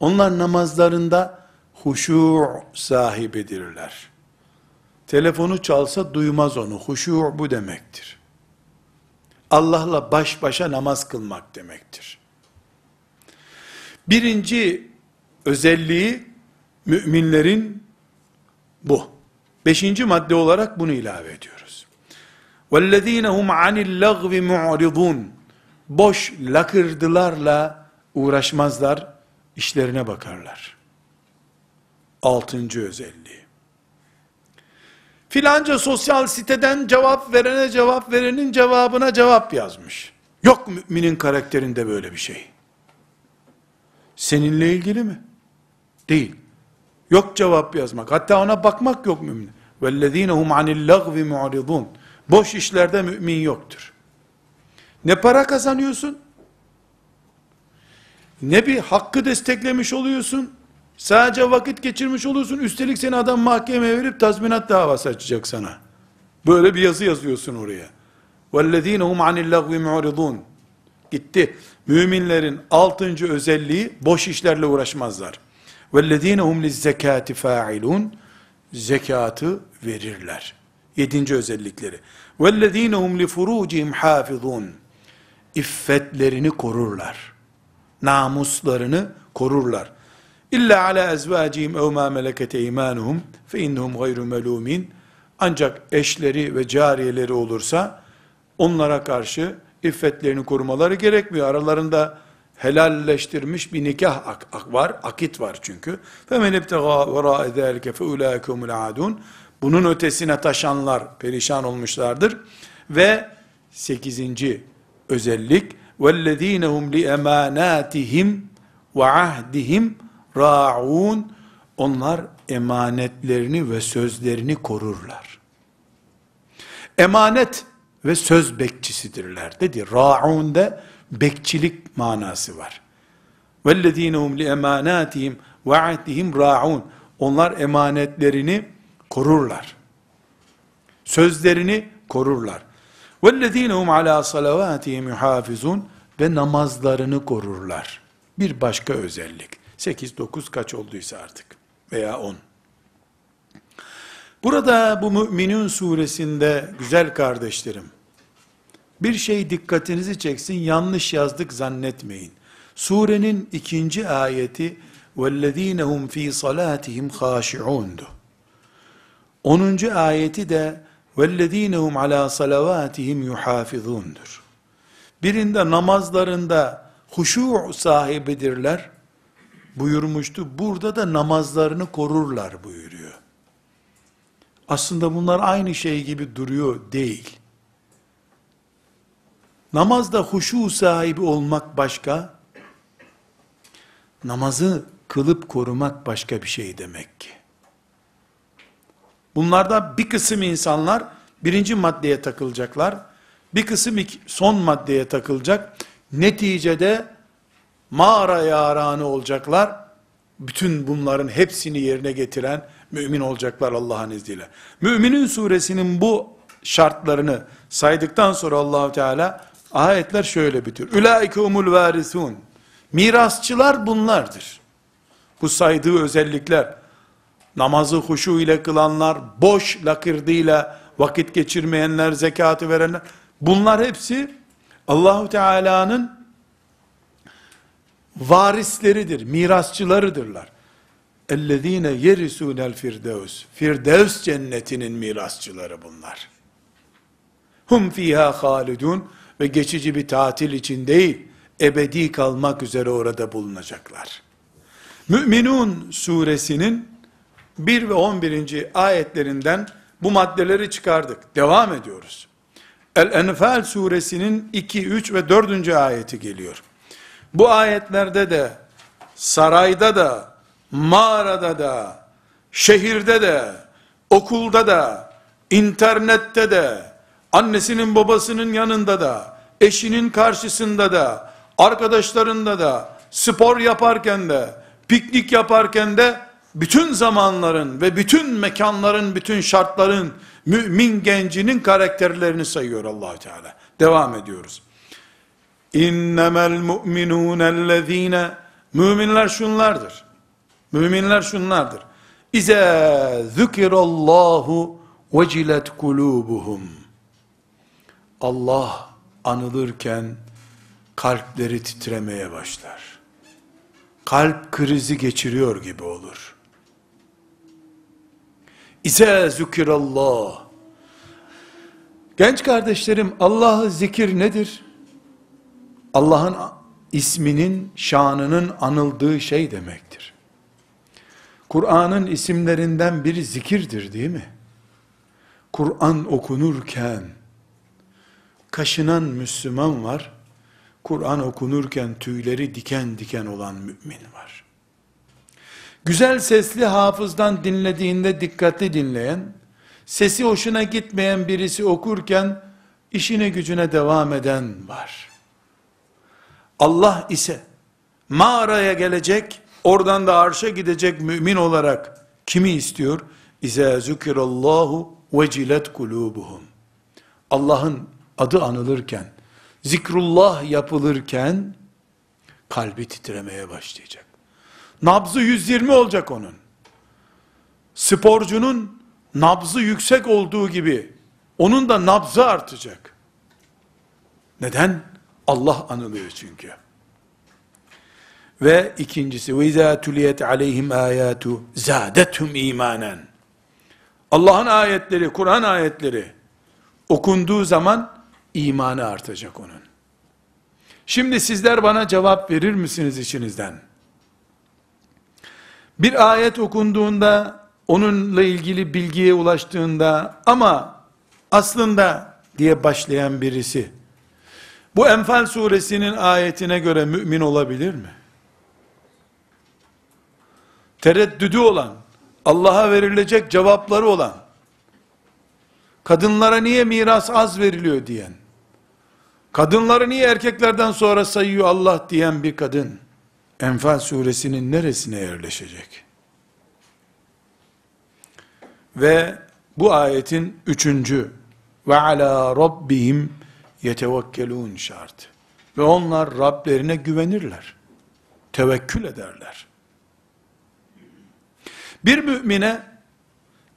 Onlar namazlarında huşu sahibidirler. Telefonu çalsa duymaz onu. Huşu bu demektir. Allah'la baş başa namaz kılmak demektir. Birinci özelliği müminlerin bu. Beşinci madde olarak bunu ilave ediyoruz. وَالَّذ۪ينَ هُمْ عَنِ اللَّغْوِ مُعْرِضُونَ Boş lakırdılarla uğraşmazlar, işlerine bakarlar. Altıncı özelliği. Filanca sosyal siteden cevap verene cevap verenin cevabına cevap yazmış. Yok müminin karakterinde böyle bir şey. Seninle ilgili mi? Değil. Yok cevap yazmak. Hatta ona bakmak yok mümin. وَالَّذ۪ينَ هُمْ عَنِ اللَّغْوِ مُعْرِضُونَ Boş işlerde mümin yoktur. Ne para kazanıyorsun, ne bir hakkı desteklemiş oluyorsun, Sadece vakit geçirmiş olursun, üstelik seni adam mahkemeye verip tazminat davası açacak sana. Böyle bir yazı yazıyorsun oraya. وَالَّذ۪ينَ هُمْ عَنِ اللّٰغْوِ مُعْرِضُونَ Gitti. Müminlerin altıncı özelliği, boş işlerle uğraşmazlar. وَالَّذ۪ينَ هُمْ لِلزَّكَاتِ فَاعِلُونَ Zekatı verirler. Yedinci özellikleri. وَالَّذ۪ينَ هُمْ لِفُرُوجِهِمْ حَافِظُونَ İffetlerini korurlar. Namuslarını korurlar İlla ala ezvacihim ev ma melekete imanuhum fe innehum gayru melumin. Ancak eşleri ve cariyeleri olursa onlara karşı iffetlerini korumaları gerekmiyor. Aralarında helalleştirmiş bir nikah ak, ak var, akit var çünkü. فَمَنْ اَبْتَغَى وَرَاءَ ذَٰلِكَ فَاُولَٰئِكَ هُمُ Bunun ötesine taşanlar perişan olmuşlardır. Ve sekizinci özellik وَالَّذ۪ينَ هُمْ لِيَمَانَاتِهِمْ وَعَهْدِهِمْ raun onlar emanetlerini ve sözlerini korurlar. Emanet ve söz bekçisidirler dedi. Ra'un'da bekçilik manası var. وَالَّذ۪ينَ هُمْ لِاَمَانَاتِهِمْ وَعَدِّهِمْ رَاعُونَ Onlar emanetlerini korurlar. Sözlerini korurlar. وَالَّذ۪ينَ هُمْ عَلَى صَلَوَاتِهِمْ يُحَافِظُونَ Ve namazlarını korurlar. Bir başka özellik. 8, 9 kaç olduysa artık veya 10. Burada bu Müminun suresinde güzel kardeşlerim, bir şey dikkatinizi çeksin, yanlış yazdık zannetmeyin. Surenin ikinci ayeti, وَالَّذ۪ينَ هُمْ ف۪ي صَلَاتِهِمْ خَاشِعُونَ 10. ayeti de وَالَّذ۪ينَ هُمْ عَلَى صَلَوَاتِهِمْ يُحَافِظُونَ Birinde namazlarında huşu sahibidirler, buyurmuştu. Burada da namazlarını korurlar buyuruyor. Aslında bunlar aynı şey gibi duruyor değil. Namazda huşu sahibi olmak başka, namazı kılıp korumak başka bir şey demek ki. Bunlarda bir kısım insanlar birinci maddeye takılacaklar, bir kısım son maddeye takılacak. Neticede mağara yaranı olacaklar. Bütün bunların hepsini yerine getiren mümin olacaklar Allah'ın izniyle. Müminin suresinin bu şartlarını saydıktan sonra Allahu Teala ayetler şöyle bitiyor. Ülaike umul varisun. Mirasçılar bunlardır. Bu saydığı özellikler namazı huşu ile kılanlar, boş lakırdıyla vakit geçirmeyenler, zekatı verenler bunlar hepsi Allahu Teala'nın varisleridir, mirasçılarıdırlar. اَلَّذ۪ينَ يَرِسُونَ الْفِرْدَوْسِ Firdevs cennetinin mirasçıları bunlar. Hum fiha halidun ve geçici bir tatil için değil, ebedi kalmak üzere orada bulunacaklar. Müminun suresinin 1 ve 11. ayetlerinden bu maddeleri çıkardık. Devam ediyoruz. El-Enfal suresinin 2, 3 ve 4. ayeti geliyor. Bu ayetlerde de, sarayda da, mağarada da, şehirde de, okulda da, internette de, annesinin babasının yanında da, eşinin karşısında da, arkadaşlarında da, spor yaparken de, piknik yaparken de, bütün zamanların ve bütün mekanların, bütün şartların, mümin gencinin karakterlerini sayıyor allah Teala. Devam ediyoruz. İnnemel mu'minûnellezîne Müminler şunlardır. Müminler şunlardır. İze zükirallahu vecilet kulubuhum. Allah anılırken kalpleri titremeye başlar. Kalp krizi geçiriyor gibi olur. İze zükirallah. Genç kardeşlerim Allah'ı zikir nedir? Allah'ın isminin, şanının anıldığı şey demektir. Kur'an'ın isimlerinden biri zikirdir değil mi? Kur'an okunurken kaşınan Müslüman var. Kur'an okunurken tüyleri diken diken olan mümin var. Güzel sesli hafızdan dinlediğinde dikkatli dinleyen, sesi hoşuna gitmeyen birisi okurken işine gücüne devam eden var. Allah ise mağaraya gelecek, oradan da arşa gidecek mümin olarak kimi istiyor? İze zükirallahu vecilet kulubuhum. Allah'ın adı anılırken, zikrullah yapılırken kalbi titremeye başlayacak. Nabzı 120 olacak onun. Sporcunun nabzı yüksek olduğu gibi onun da nabzı artacak. Neden? Allah anılıyor çünkü. Ve ikincisi ve izâ tuliyet aleyhim âyâtu zâdethum imanen. Allah'ın ayetleri, Kur'an ayetleri okunduğu zaman imanı artacak onun. Şimdi sizler bana cevap verir misiniz içinizden? Bir ayet okunduğunda, onunla ilgili bilgiye ulaştığında ama aslında diye başlayan birisi, bu Enfal suresinin ayetine göre mümin olabilir mi? Tereddüdü olan, Allah'a verilecek cevapları olan, kadınlara niye miras az veriliyor diyen, kadınları niye erkeklerden sonra sayıyor Allah diyen bir kadın, Enfal suresinin neresine yerleşecek? Ve bu ayetin üçüncü, ve ala rabbihim yetevekkelûn şartı. Ve onlar Rablerine güvenirler. Tevekkül ederler. Bir mümine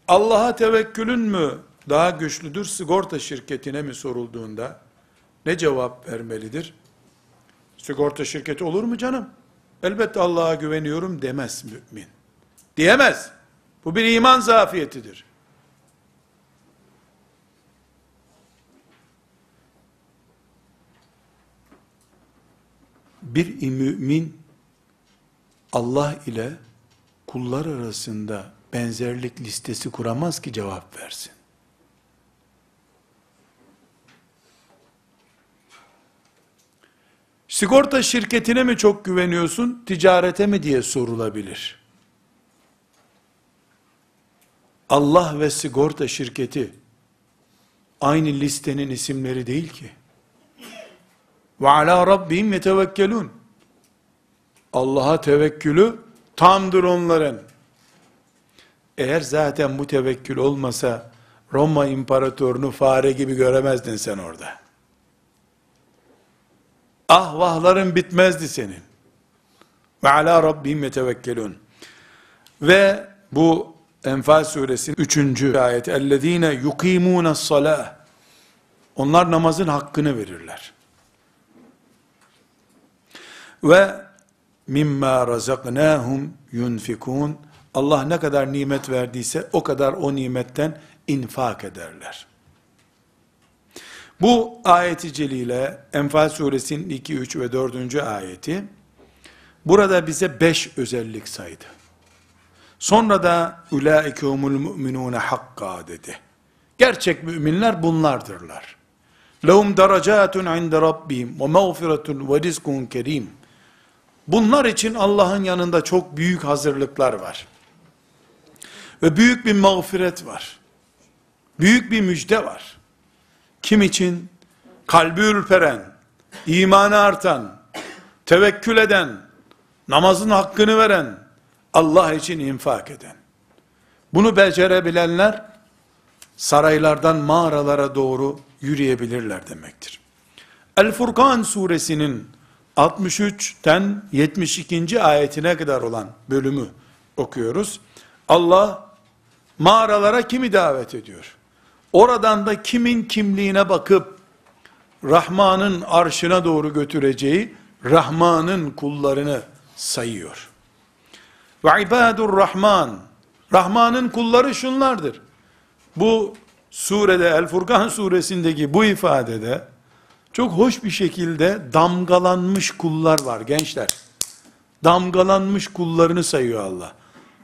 Allah'a tevekkülün mü daha güçlüdür sigorta şirketine mi sorulduğunda ne cevap vermelidir? Sigorta şirketi olur mu canım? Elbette Allah'a güveniyorum demez mümin. Diyemez. Bu bir iman zafiyetidir. bir mümin Allah ile kullar arasında benzerlik listesi kuramaz ki cevap versin. Sigorta şirketine mi çok güveniyorsun, ticarete mi diye sorulabilir. Allah ve sigorta şirketi aynı listenin isimleri değil ki. Ve ala rabbihim yetevekkelun. Allah'a tevekkülü tamdır onların. Eğer zaten bu tevekkül olmasa Roma imparatorunu fare gibi göremezdin sen orada. Ah vahların bitmezdi senin. Ve ala rabbihim yetevekkelun. Ve bu Enfal suresinin üçüncü ayet. اَلَّذ۪ينَ يُقِيمُونَ salah. Onlar namazın hakkını verirler. Ve mimma razaknahum yunfikun. Allah ne kadar nimet verdiyse o kadar o nimetten infak ederler. Bu ayeti celile Enfal suresinin 2, 3 ve 4. ayeti burada bize 5 özellik saydı. Sonra da ulaike humul mu'minune hakka dedi. Gerçek müminler bunlardırlar. Lehum derecatun inde rabbihim ve mağfiretun ve rizkun kerim.'' Bunlar için Allah'ın yanında çok büyük hazırlıklar var. Ve büyük bir mağfiret var. Büyük bir müjde var. Kim için? Kalbi ürperen, imanı artan, tevekkül eden, namazın hakkını veren, Allah için infak eden. Bunu becerebilenler, saraylardan mağaralara doğru yürüyebilirler demektir. El Furkan suresinin 63'ten 72. ayetine kadar olan bölümü okuyoruz. Allah mağaralara kimi davet ediyor? Oradan da kimin kimliğine bakıp Rahman'ın arşına doğru götüreceği Rahman'ın kullarını sayıyor. Ve ibadur Rahman Rahman'ın kulları şunlardır. Bu surede El Furkan suresindeki bu ifadede çok hoş bir şekilde damgalanmış kullar var gençler. Damgalanmış kullarını sayıyor Allah.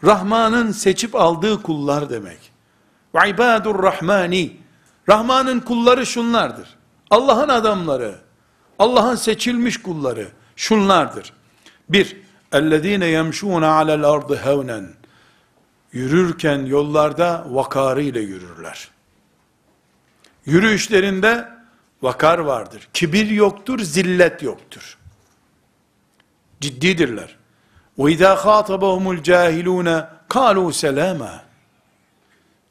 Rahman'ın seçip aldığı kullar demek. Ve ibadur rahmani. Rahman'ın kulları şunlardır. Allah'ın adamları, Allah'ın seçilmiş kulları şunlardır. Bir, اَلَّذ۪ينَ يَمْشُونَ عَلَى الْاَرْضِ هَوْنًا Yürürken yollarda vakarıyla yürürler. Yürüyüşlerinde Vakar vardır. Kibir yoktur, zillet yoktur. Ciddidirler. وَاِذَا خَاطَبَهُمُ الْجَاهِلُونَ قَالُوا سَلَامًا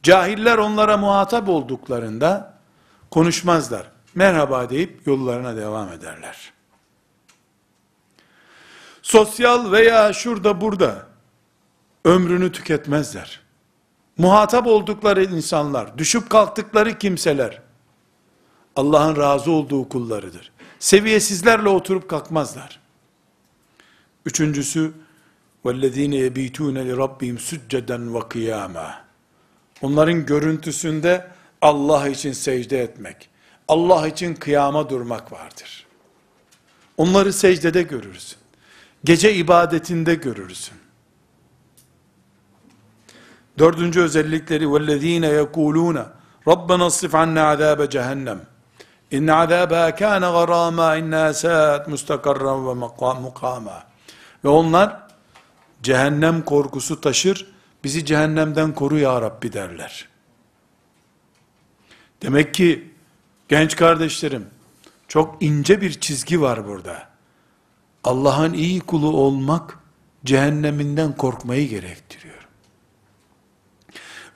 Cahiller onlara muhatap olduklarında konuşmazlar. Merhaba deyip yollarına devam ederler. Sosyal veya şurada burada ömrünü tüketmezler. Muhatap oldukları insanlar, düşüp kalktıkları kimseler, Allah'ın razı olduğu kullarıdır. Seviyesizlerle oturup kalkmazlar. Üçüncüsü, وَالَّذ۪ينَ يَب۪يتُونَ لِرَبِّهِمْ سُجَّدًا وَقِيَامًا Onların görüntüsünde Allah için secde etmek, Allah için kıyama durmak vardır. Onları secdede görürsün. Gece ibadetinde görürsün. Dördüncü özellikleri وَالَّذ۪ينَ يَقُولُونَ رَبَّنَا اصْرِفْ عَنَّا عَذَابَ cehennem İnne azâbâ kâne garâmâ innâ sâet mustakarran ve mukâmâ. Ve onlar cehennem korkusu taşır, bizi cehennemden koru ya Rabbi derler. Demek ki genç kardeşlerim, çok ince bir çizgi var burada. Allah'ın iyi kulu olmak, cehenneminden korkmayı gerektiriyor.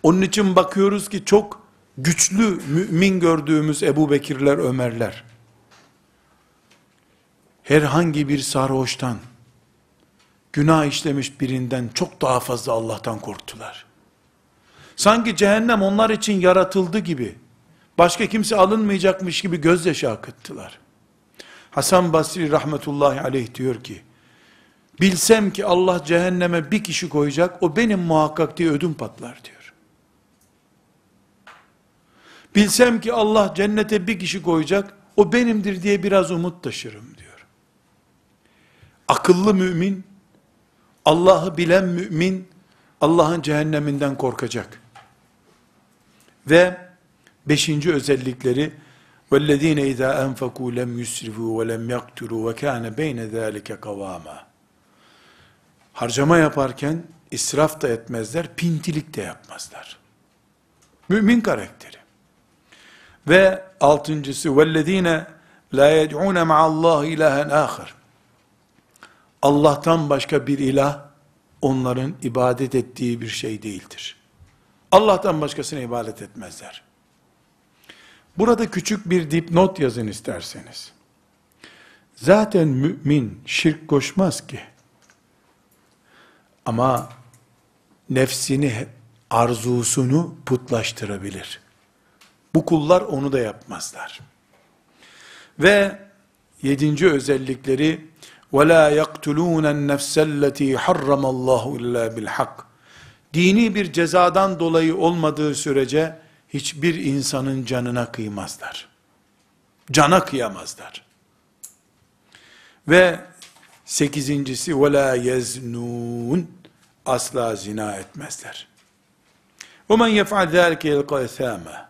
Onun için bakıyoruz ki çok güçlü mümin gördüğümüz Ebu Bekirler, Ömerler, herhangi bir sarhoştan, günah işlemiş birinden çok daha fazla Allah'tan korktular. Sanki cehennem onlar için yaratıldı gibi, başka kimse alınmayacakmış gibi gözyaşı akıttılar. Hasan Basri rahmetullahi aleyh diyor ki, bilsem ki Allah cehenneme bir kişi koyacak, o benim muhakkak diye ödüm patlar diyor. Bilsem ki Allah cennete bir kişi koyacak, o benimdir diye biraz umut taşırım diyor. Akıllı mümin, Allah'ı bilen mümin, Allah'ın cehenneminden korkacak. Ve beşinci özellikleri, وَالَّذ۪ينَ اِذَا اَنْفَقُوا لَمْ يُسْرِفُوا وَلَمْ يَقْتُرُوا وَكَانَ بَيْنَ ذَٰلِكَ قَوَامًا Harcama yaparken israf da etmezler, pintilik de yapmazlar. Mümin karakteri. Ve altıncısı وَالَّذ۪ينَ لَا يَدْعُونَ مَعَ اللّٰهِ اِلَٰهًا آخر. Allah'tan başka bir ilah, onların ibadet ettiği bir şey değildir. Allah'tan başkasına ibadet etmezler. Burada küçük bir dipnot yazın isterseniz. Zaten mümin şirk koşmaz ki. Ama nefsini, arzusunu putlaştırabilir. Bu kullar onu da yapmazlar. Ve yedinci özellikleri وَلَا يَقْتُلُونَ النَّفْسَ الَّتِي حَرَّمَ اللّٰهُ اِلَّا بِالْحَقِّ Dini bir cezadan dolayı olmadığı sürece hiçbir insanın canına kıymazlar. Cana kıyamazlar. Ve sekizincisi وَلَا يَزْنُونَ Asla zina etmezler. وَمَنْ يَفْعَلْ ذَٰلِكَ يَلْقَى اثَامًا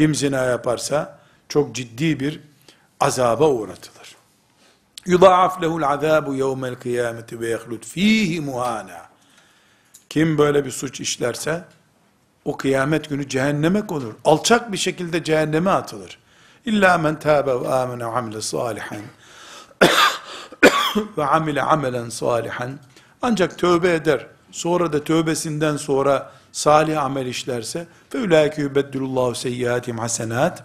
kim zina yaparsa çok ciddi bir azaba uğratılır. Yudaaf lehul azabu yevmel kıyameti ve yehlud fihi muhana. Kim böyle bir suç işlerse o kıyamet günü cehenneme konur. Alçak bir şekilde cehenneme atılır. İlla men tâbe ve âmene amile salihan ve amile amelen salihen. Ancak tövbe eder. Sonra da tövbesinden sonra salih amel işlerse fe ulaike yubeddilullahu seyyiatim hasenat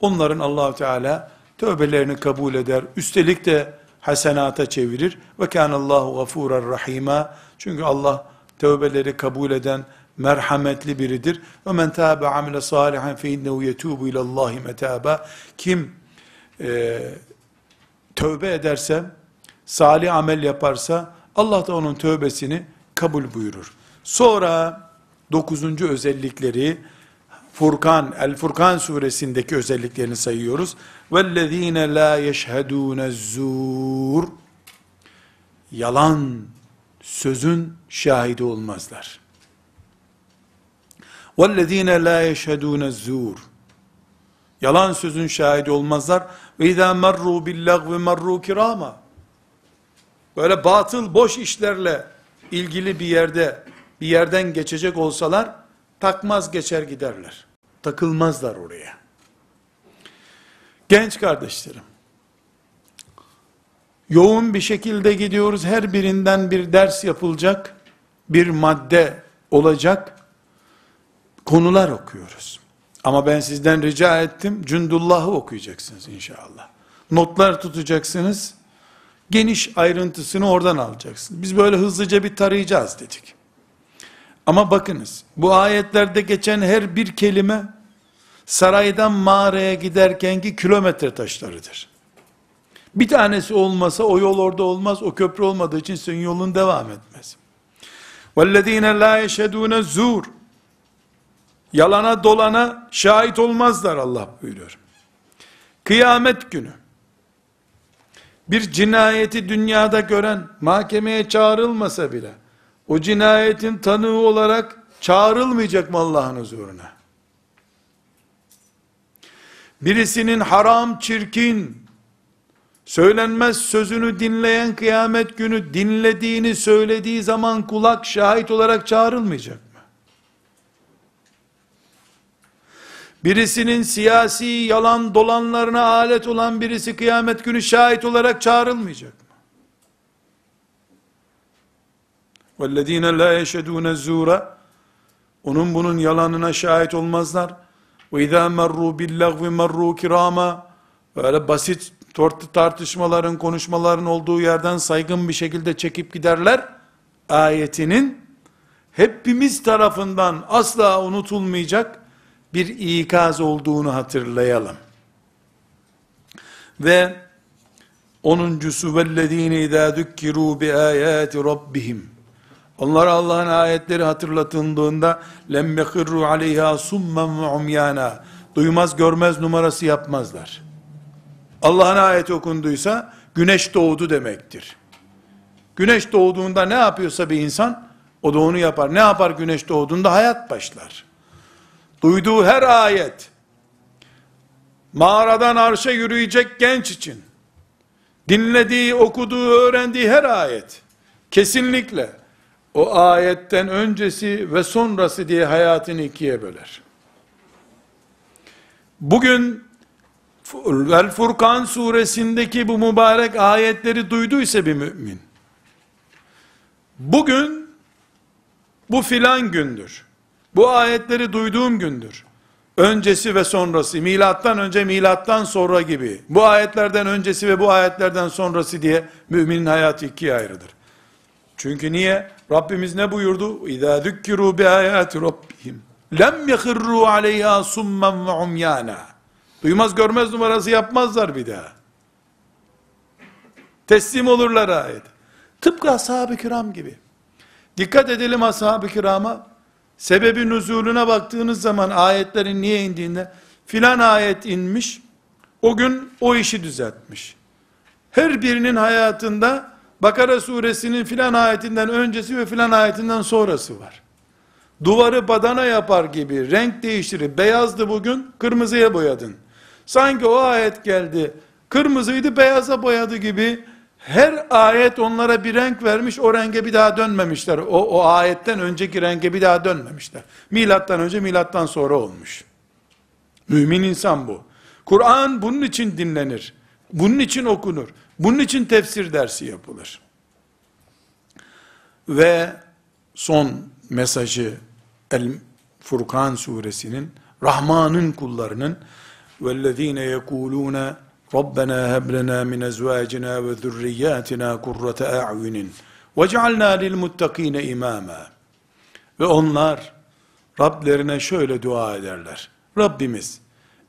onların Allahu Teala tövbelerini kabul eder. Üstelik de hasenata çevirir. Ve kânallâhu gafûrar rahim'a Çünkü Allah tövbeleri kabul eden merhametli biridir. Ve men tâbe amile sâlihan fe innehu yetûbu ilallahi metâbâ. Kim e, tövbe ederse, salih amel yaparsa, Allah da onun tövbesini kabul buyurur. Sonra dokuzuncu özellikleri Furkan, El Furkan suresindeki özelliklerini sayıyoruz. وَالَّذ۪ينَ لَا يَشْهَدُونَ الزُّورِ Yalan sözün şahidi olmazlar. وَالَّذ۪ينَ لَا يَشْهَدُونَ الزُّورِ Yalan sözün şahidi olmazlar. وَاِذَا مَرُّوا بِاللَّغْوِ مَرُّوا kirama. Böyle batıl, boş işlerle ilgili bir yerde bir yerden geçecek olsalar takmaz geçer giderler. Takılmazlar oraya. Genç kardeşlerim, yoğun bir şekilde gidiyoruz. Her birinden bir ders yapılacak, bir madde olacak konular okuyoruz. Ama ben sizden rica ettim, Cündullah'ı okuyacaksınız inşallah. Notlar tutacaksınız, geniş ayrıntısını oradan alacaksınız. Biz böyle hızlıca bir tarayacağız dedik. Ama bakınız, bu ayetlerde geçen her bir kelime, saraydan mağaraya giderkenki kilometre taşlarıdır. Bir tanesi olmasa o yol orada olmaz, o köprü olmadığı için senin yolun devam etmez. وَالَّذ۪ينَ لَا يَشَدُونَ zur Yalana dolana şahit olmazlar Allah buyuruyor. Kıyamet günü, bir cinayeti dünyada gören, mahkemeye çağrılmasa bile, o cinayetin tanığı olarak çağrılmayacak mı Allah'ın huzuruna? Birisinin haram, çirkin, söylenmez sözünü dinleyen kıyamet günü dinlediğini söylediği zaman kulak şahit olarak çağrılmayacak mı? Birisinin siyasi yalan dolanlarına alet olan birisi kıyamet günü şahit olarak çağrılmayacak mı? وَالَّذ۪ينَ لَا يَشَدُونَ الزُّورَ Onun bunun yalanına şahit olmazlar. وَاِذَا مَرُّوا بِاللَّغْوِ مَرُّوا كِرَامًا Böyle basit tartışmaların, konuşmaların olduğu yerden saygın bir şekilde çekip giderler. Ayetinin hepimiz tarafından asla unutulmayacak bir ikaz olduğunu hatırlayalım. Ve onuncusu vellezine izâ dükkiru bi âyâti rabbihim Onlara Allah'ın ayetleri hatırlatıldığında lem yekirru aleyha summen ve umyana duymaz görmez numarası yapmazlar. Allah'ın ayeti okunduysa güneş doğdu demektir. Güneş doğduğunda ne yapıyorsa bir insan o da onu yapar. Ne yapar güneş doğduğunda hayat başlar. Duyduğu her ayet mağaradan arşa yürüyecek genç için dinlediği, okuduğu, öğrendiği her ayet kesinlikle o ayetten öncesi ve sonrası diye hayatını ikiye böler. Bugün Vel Furkan suresindeki bu mübarek ayetleri duyduysa bir mümin, bugün bu filan gündür. Bu ayetleri duyduğum gündür. Öncesi ve sonrası, milattan önce milattan sonra gibi, bu ayetlerden öncesi ve bu ayetlerden sonrası diye müminin hayatı ikiye ayrılır. Çünkü niye? Rabbimiz ne buyurdu? اِذَا ذُكِّرُوا بِآيَاتِ رَبِّهِمْ لَمْ يَخِرُّوا عَلَيْهَا سُمَّا وَعُمْيَانَا Duymaz görmez numarası yapmazlar bir daha. Teslim olurlar ayet. Tıpkı ashab-ı kiram gibi. Dikkat edelim ashab-ı kirama. Sebebi nüzulüne baktığınız zaman ayetlerin niye indiğinde filan ayet inmiş. O gün o işi düzeltmiş. Her birinin hayatında Bakara suresinin filan ayetinden öncesi ve filan ayetinden sonrası var. Duvarı badana yapar gibi renk değiştirir. Beyazdı bugün, kırmızıya boyadın. Sanki o ayet geldi, kırmızıydı beyaza boyadı gibi her ayet onlara bir renk vermiş, o renge bir daha dönmemişler. O, o ayetten önceki renge bir daha dönmemişler. Milattan önce, milattan sonra olmuş. Mümin insan bu. Kur'an bunun için dinlenir. Bunun için okunur. Bunun için tefsir dersi yapılır. Ve son mesajı El Furkan suresinin Rahman'ın kullarının vellezine yekuluna Rabbena heb lena min ezvacina ve zurriyatina kurrate a'yunin ve cealna lil muttakine imama. Ve onlar Rablerine şöyle dua ederler. Rabbimiz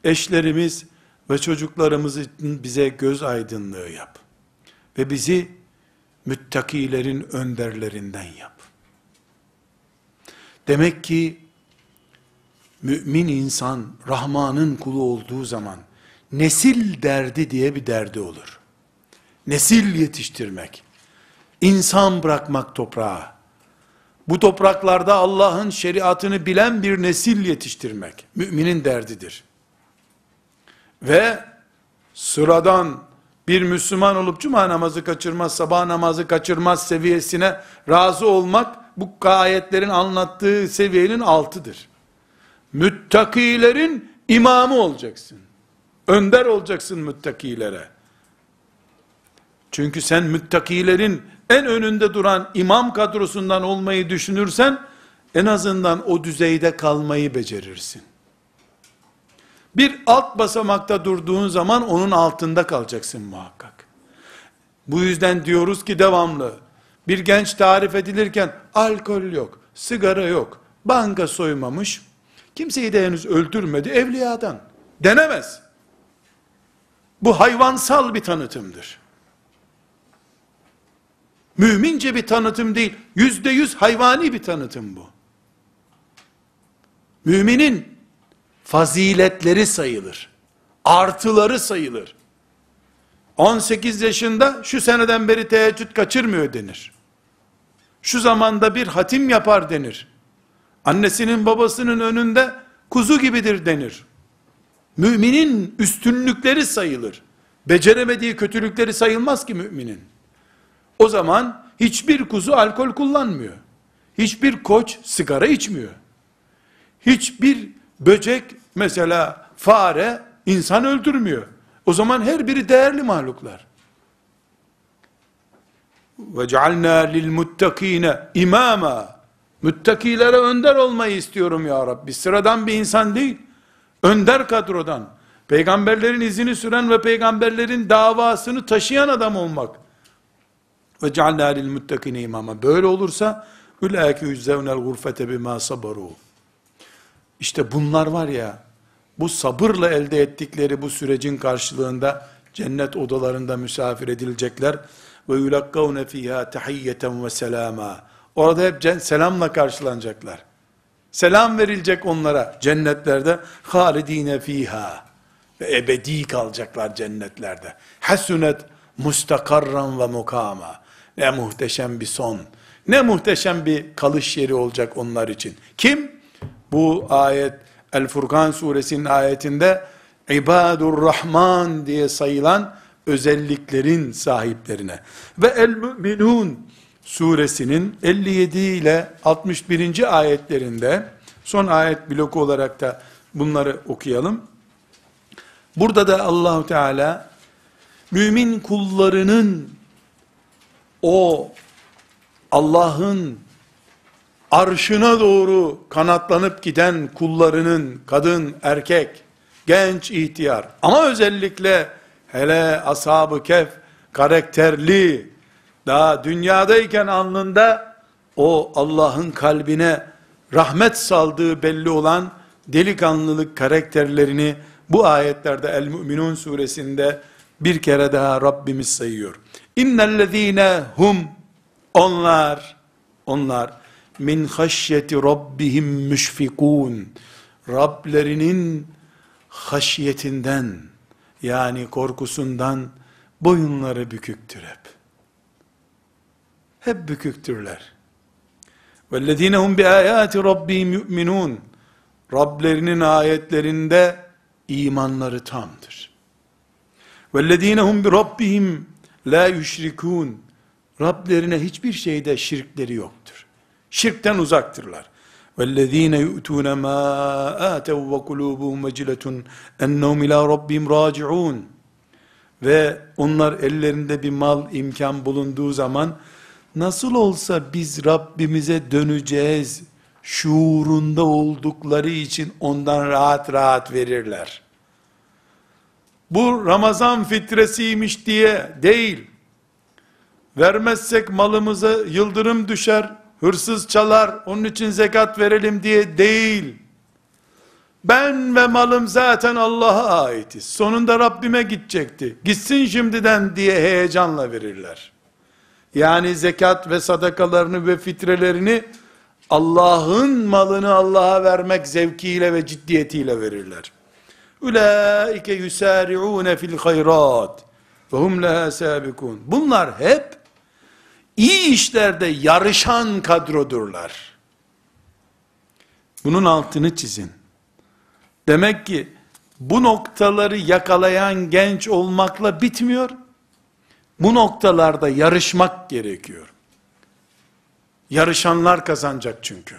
eşlerimiz ve çocuklarımız için bize göz aydınlığı yap. Ve bizi müttakilerin önderlerinden yap. Demek ki mümin insan Rahman'ın kulu olduğu zaman nesil derdi diye bir derdi olur. Nesil yetiştirmek, insan bırakmak toprağa, bu topraklarda Allah'ın şeriatını bilen bir nesil yetiştirmek, müminin derdidir ve sıradan bir Müslüman olup cuma namazı kaçırmaz, sabah namazı kaçırmaz seviyesine razı olmak bu ayetlerin anlattığı seviyenin altıdır. Müttakilerin imamı olacaksın. Önder olacaksın müttakilere. Çünkü sen müttakilerin en önünde duran imam kadrosundan olmayı düşünürsen en azından o düzeyde kalmayı becerirsin. Bir alt basamakta durduğun zaman onun altında kalacaksın muhakkak. Bu yüzden diyoruz ki devamlı bir genç tarif edilirken alkol yok, sigara yok, banka soymamış, kimseyi de henüz öldürmedi evliyadan. Denemez. Bu hayvansal bir tanıtımdır. Mümince bir tanıtım değil, yüzde yüz hayvani bir tanıtım bu. Müminin faziletleri sayılır. Artıları sayılır. 18 yaşında şu seneden beri teheccüd kaçırmıyor denir. Şu zamanda bir hatim yapar denir. Annesinin babasının önünde kuzu gibidir denir. Müminin üstünlükleri sayılır. Beceremediği kötülükleri sayılmaz ki müminin. O zaman hiçbir kuzu alkol kullanmıyor. Hiçbir koç sigara içmiyor. Hiçbir Böcek mesela fare insan öldürmüyor. O zaman her biri değerli mahluklar. Ve cealna lil muttakine imama. Müttakilere önder olmayı istiyorum ya Rabbi. Sıradan bir insan değil. Önder kadrodan. Peygamberlerin izini süren ve peygamberlerin davasını taşıyan adam olmak. Ve cealna lil muttakine imama. Böyle olursa ulaike yüzzevnel gurfete bima sabaru. İşte bunlar var ya, bu sabırla elde ettikleri bu sürecin karşılığında cennet odalarında misafir edilecekler ve yulakkavne fiha tahiyyeten ve selama. Orada hep selamla karşılanacaklar. Selam verilecek onlara cennetlerde halidine fiha ve ebedi kalacaklar cennetlerde. Hasunet mustakarran ve mukama. Ne muhteşem bir son. Ne muhteşem bir kalış yeri olacak onlar için. Kim? Bu ayet El Furkan suresinin ayetinde İbadur Rahman diye sayılan özelliklerin sahiplerine ve El Müminun suresinin 57 ile 61. ayetlerinde son ayet bloku olarak da bunları okuyalım. Burada da Allahu Teala mümin kullarının o Allah'ın arşına doğru kanatlanıp giden kullarının kadın, erkek, genç, ihtiyar ama özellikle hele ashab-ı kef karakterli daha dünyadayken alnında o Allah'ın kalbine rahmet saldığı belli olan delikanlılık karakterlerini bu ayetlerde El-Mü'minun suresinde bir kere daha Rabbimiz sayıyor. İnnellezîne hum onlar onlar min haşyeti rabbihim müşfikun. Rablerinin haşyetinden yani korkusundan boyunları büküktür hep. Hep büküktürler. وَالَّذ۪ينَ هُمْ بِآيَاتِ رَبِّهِمْ يُؤْمِنُونَ Rablerinin ayetlerinde imanları tamdır. وَالَّذ۪ينَ هُمْ بِرَبِّهِمْ لَا يُشْرِكُونَ Rablerine hiçbir şeyde şirkleri yok. Şirkten uzaktırlar. وَالَّذ۪ينَ يُؤْتُونَ مَا آتَوْا وَقُلُوبُهُمْ وَجِلَةٌ اَنَّهُمْ اِلٰى رَبِّهِمْ رَاجِعُونَ Ve onlar ellerinde bir mal imkan bulunduğu zaman nasıl olsa biz Rabbimize döneceğiz şuurunda oldukları için ondan rahat rahat verirler. Bu Ramazan fitresiymiş diye değil, vermezsek malımıza yıldırım düşer, hırsız çalar, onun için zekat verelim diye değil. Ben ve malım zaten Allah'a aitiz. Sonunda Rabbime gidecekti. Gitsin şimdiden diye heyecanla verirler. Yani zekat ve sadakalarını ve fitrelerini Allah'ın malını Allah'a vermek zevkiyle ve ciddiyetiyle verirler. Ülaike yusari'une fil hayrat ve hum leha sabikun. Bunlar hep iyi işlerde yarışan kadrodurlar. Bunun altını çizin. Demek ki bu noktaları yakalayan genç olmakla bitmiyor. Bu noktalarda yarışmak gerekiyor. Yarışanlar kazanacak çünkü.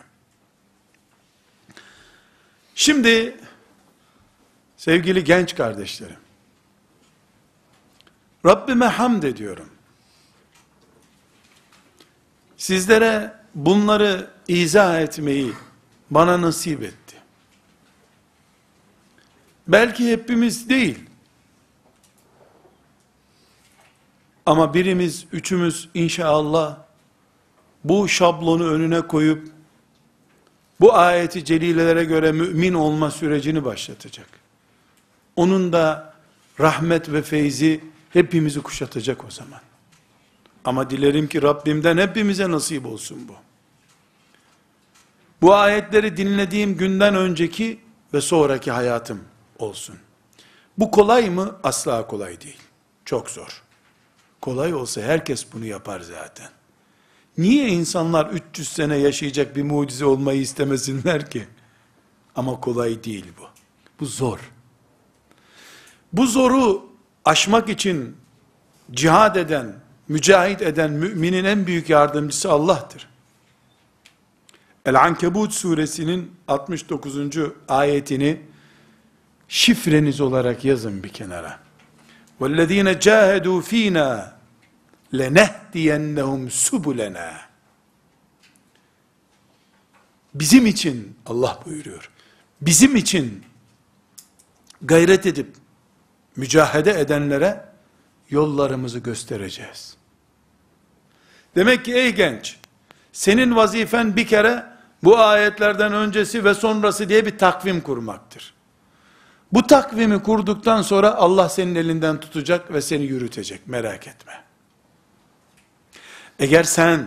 Şimdi sevgili genç kardeşlerim Rabbime hamd ediyorum. Sizlere bunları izah etmeyi bana nasip etti. Belki hepimiz değil. Ama birimiz, üçümüz inşallah bu şablonu önüne koyup bu ayeti celilelere göre mümin olma sürecini başlatacak. Onun da rahmet ve feyzi hepimizi kuşatacak o zaman. Ama dilerim ki Rabbimden hepimize nasip olsun bu. Bu ayetleri dinlediğim günden önceki ve sonraki hayatım olsun. Bu kolay mı? Asla kolay değil. Çok zor. Kolay olsa herkes bunu yapar zaten. Niye insanlar 300 sene yaşayacak bir mucize olmayı istemesinler ki? Ama kolay değil bu. Bu zor. Bu zoru aşmak için cihad eden, mücahit eden müminin en büyük yardımcısı Allah'tır. El-Ankebut suresinin 69. ayetini şifreniz olarak yazın bir kenara. وَالَّذ۪ينَ جَاهَدُوا ف۪ينَا لَنَهْدِيَنَّهُمْ سُبُلَنَا Bizim için Allah buyuruyor. Bizim için gayret edip mücahede edenlere yollarımızı göstereceğiz. Demek ki ey genç, senin vazifen bir kere bu ayetlerden öncesi ve sonrası diye bir takvim kurmaktır. Bu takvimi kurduktan sonra Allah senin elinden tutacak ve seni yürütecek merak etme. Eğer sen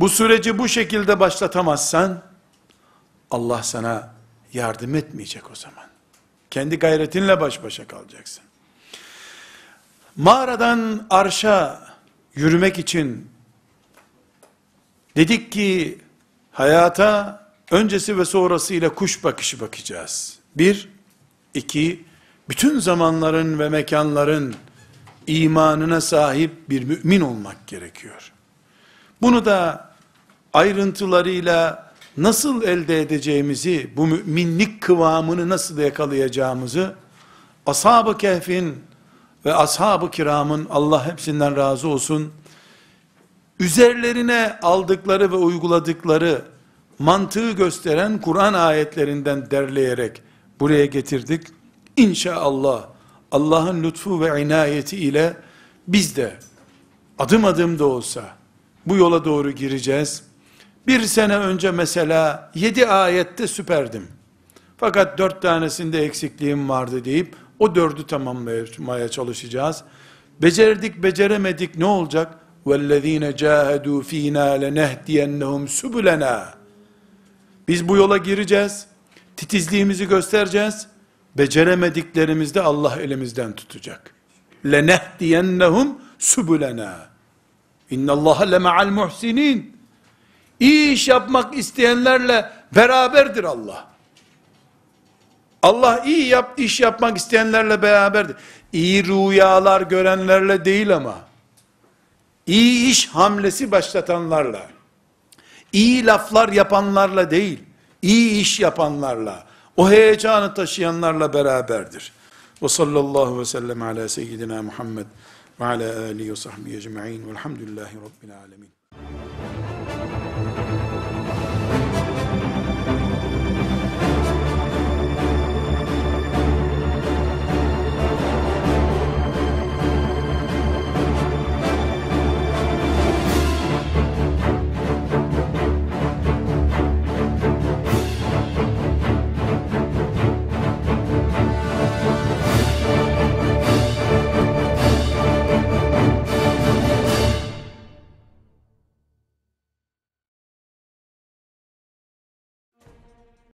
bu süreci bu şekilde başlatamazsan Allah sana yardım etmeyecek o zaman. Kendi gayretinle baş başa kalacaksın. Mağaradan arşa yürümek için dedik ki hayata öncesi ve sonrası ile kuş bakışı bakacağız. Bir, iki, bütün zamanların ve mekanların imanına sahip bir mümin olmak gerekiyor. Bunu da ayrıntılarıyla nasıl elde edeceğimizi, bu müminlik kıvamını nasıl yakalayacağımızı, Ashab-ı Kehf'in ve ashab-ı kiramın Allah hepsinden razı olsun, üzerlerine aldıkları ve uyguladıkları mantığı gösteren Kur'an ayetlerinden derleyerek buraya getirdik. İnşallah Allah'ın lütfu ve inayeti ile biz de adım adım da olsa bu yola doğru gireceğiz. Bir sene önce mesela yedi ayette süperdim. Fakat dört tanesinde eksikliğim vardı deyip o dördü tamamlamaya çalışacağız. Becerdik beceremedik ne olacak? وَالَّذ۪ينَ جَاهَدُوا ف۪ينَا لَنَهْدِيَنَّهُمْ سُبُلَنَا Biz bu yola gireceğiz. Titizliğimizi göstereceğiz. Beceremediklerimizde Allah elimizden tutacak. لَنَهْدِيَنَّهُمْ سُبُلَنَا اِنَّ اللّٰهَ لَمَعَ الْمُحْسِنِينَ İyi iş yapmak isteyenlerle beraberdir Allah. Allah iyi yap, iş yapmak isteyenlerle beraberdir. İyi rüyalar görenlerle değil ama, iyi iş hamlesi başlatanlarla, iyi laflar yapanlarla değil, iyi iş yapanlarla, o heyecanı taşıyanlarla beraberdir. Ve sallallahu ve sellem ala seyyidina Muhammed ve ala alihi ve sahbihi ecma'in velhamdülillahi rabbil alemin.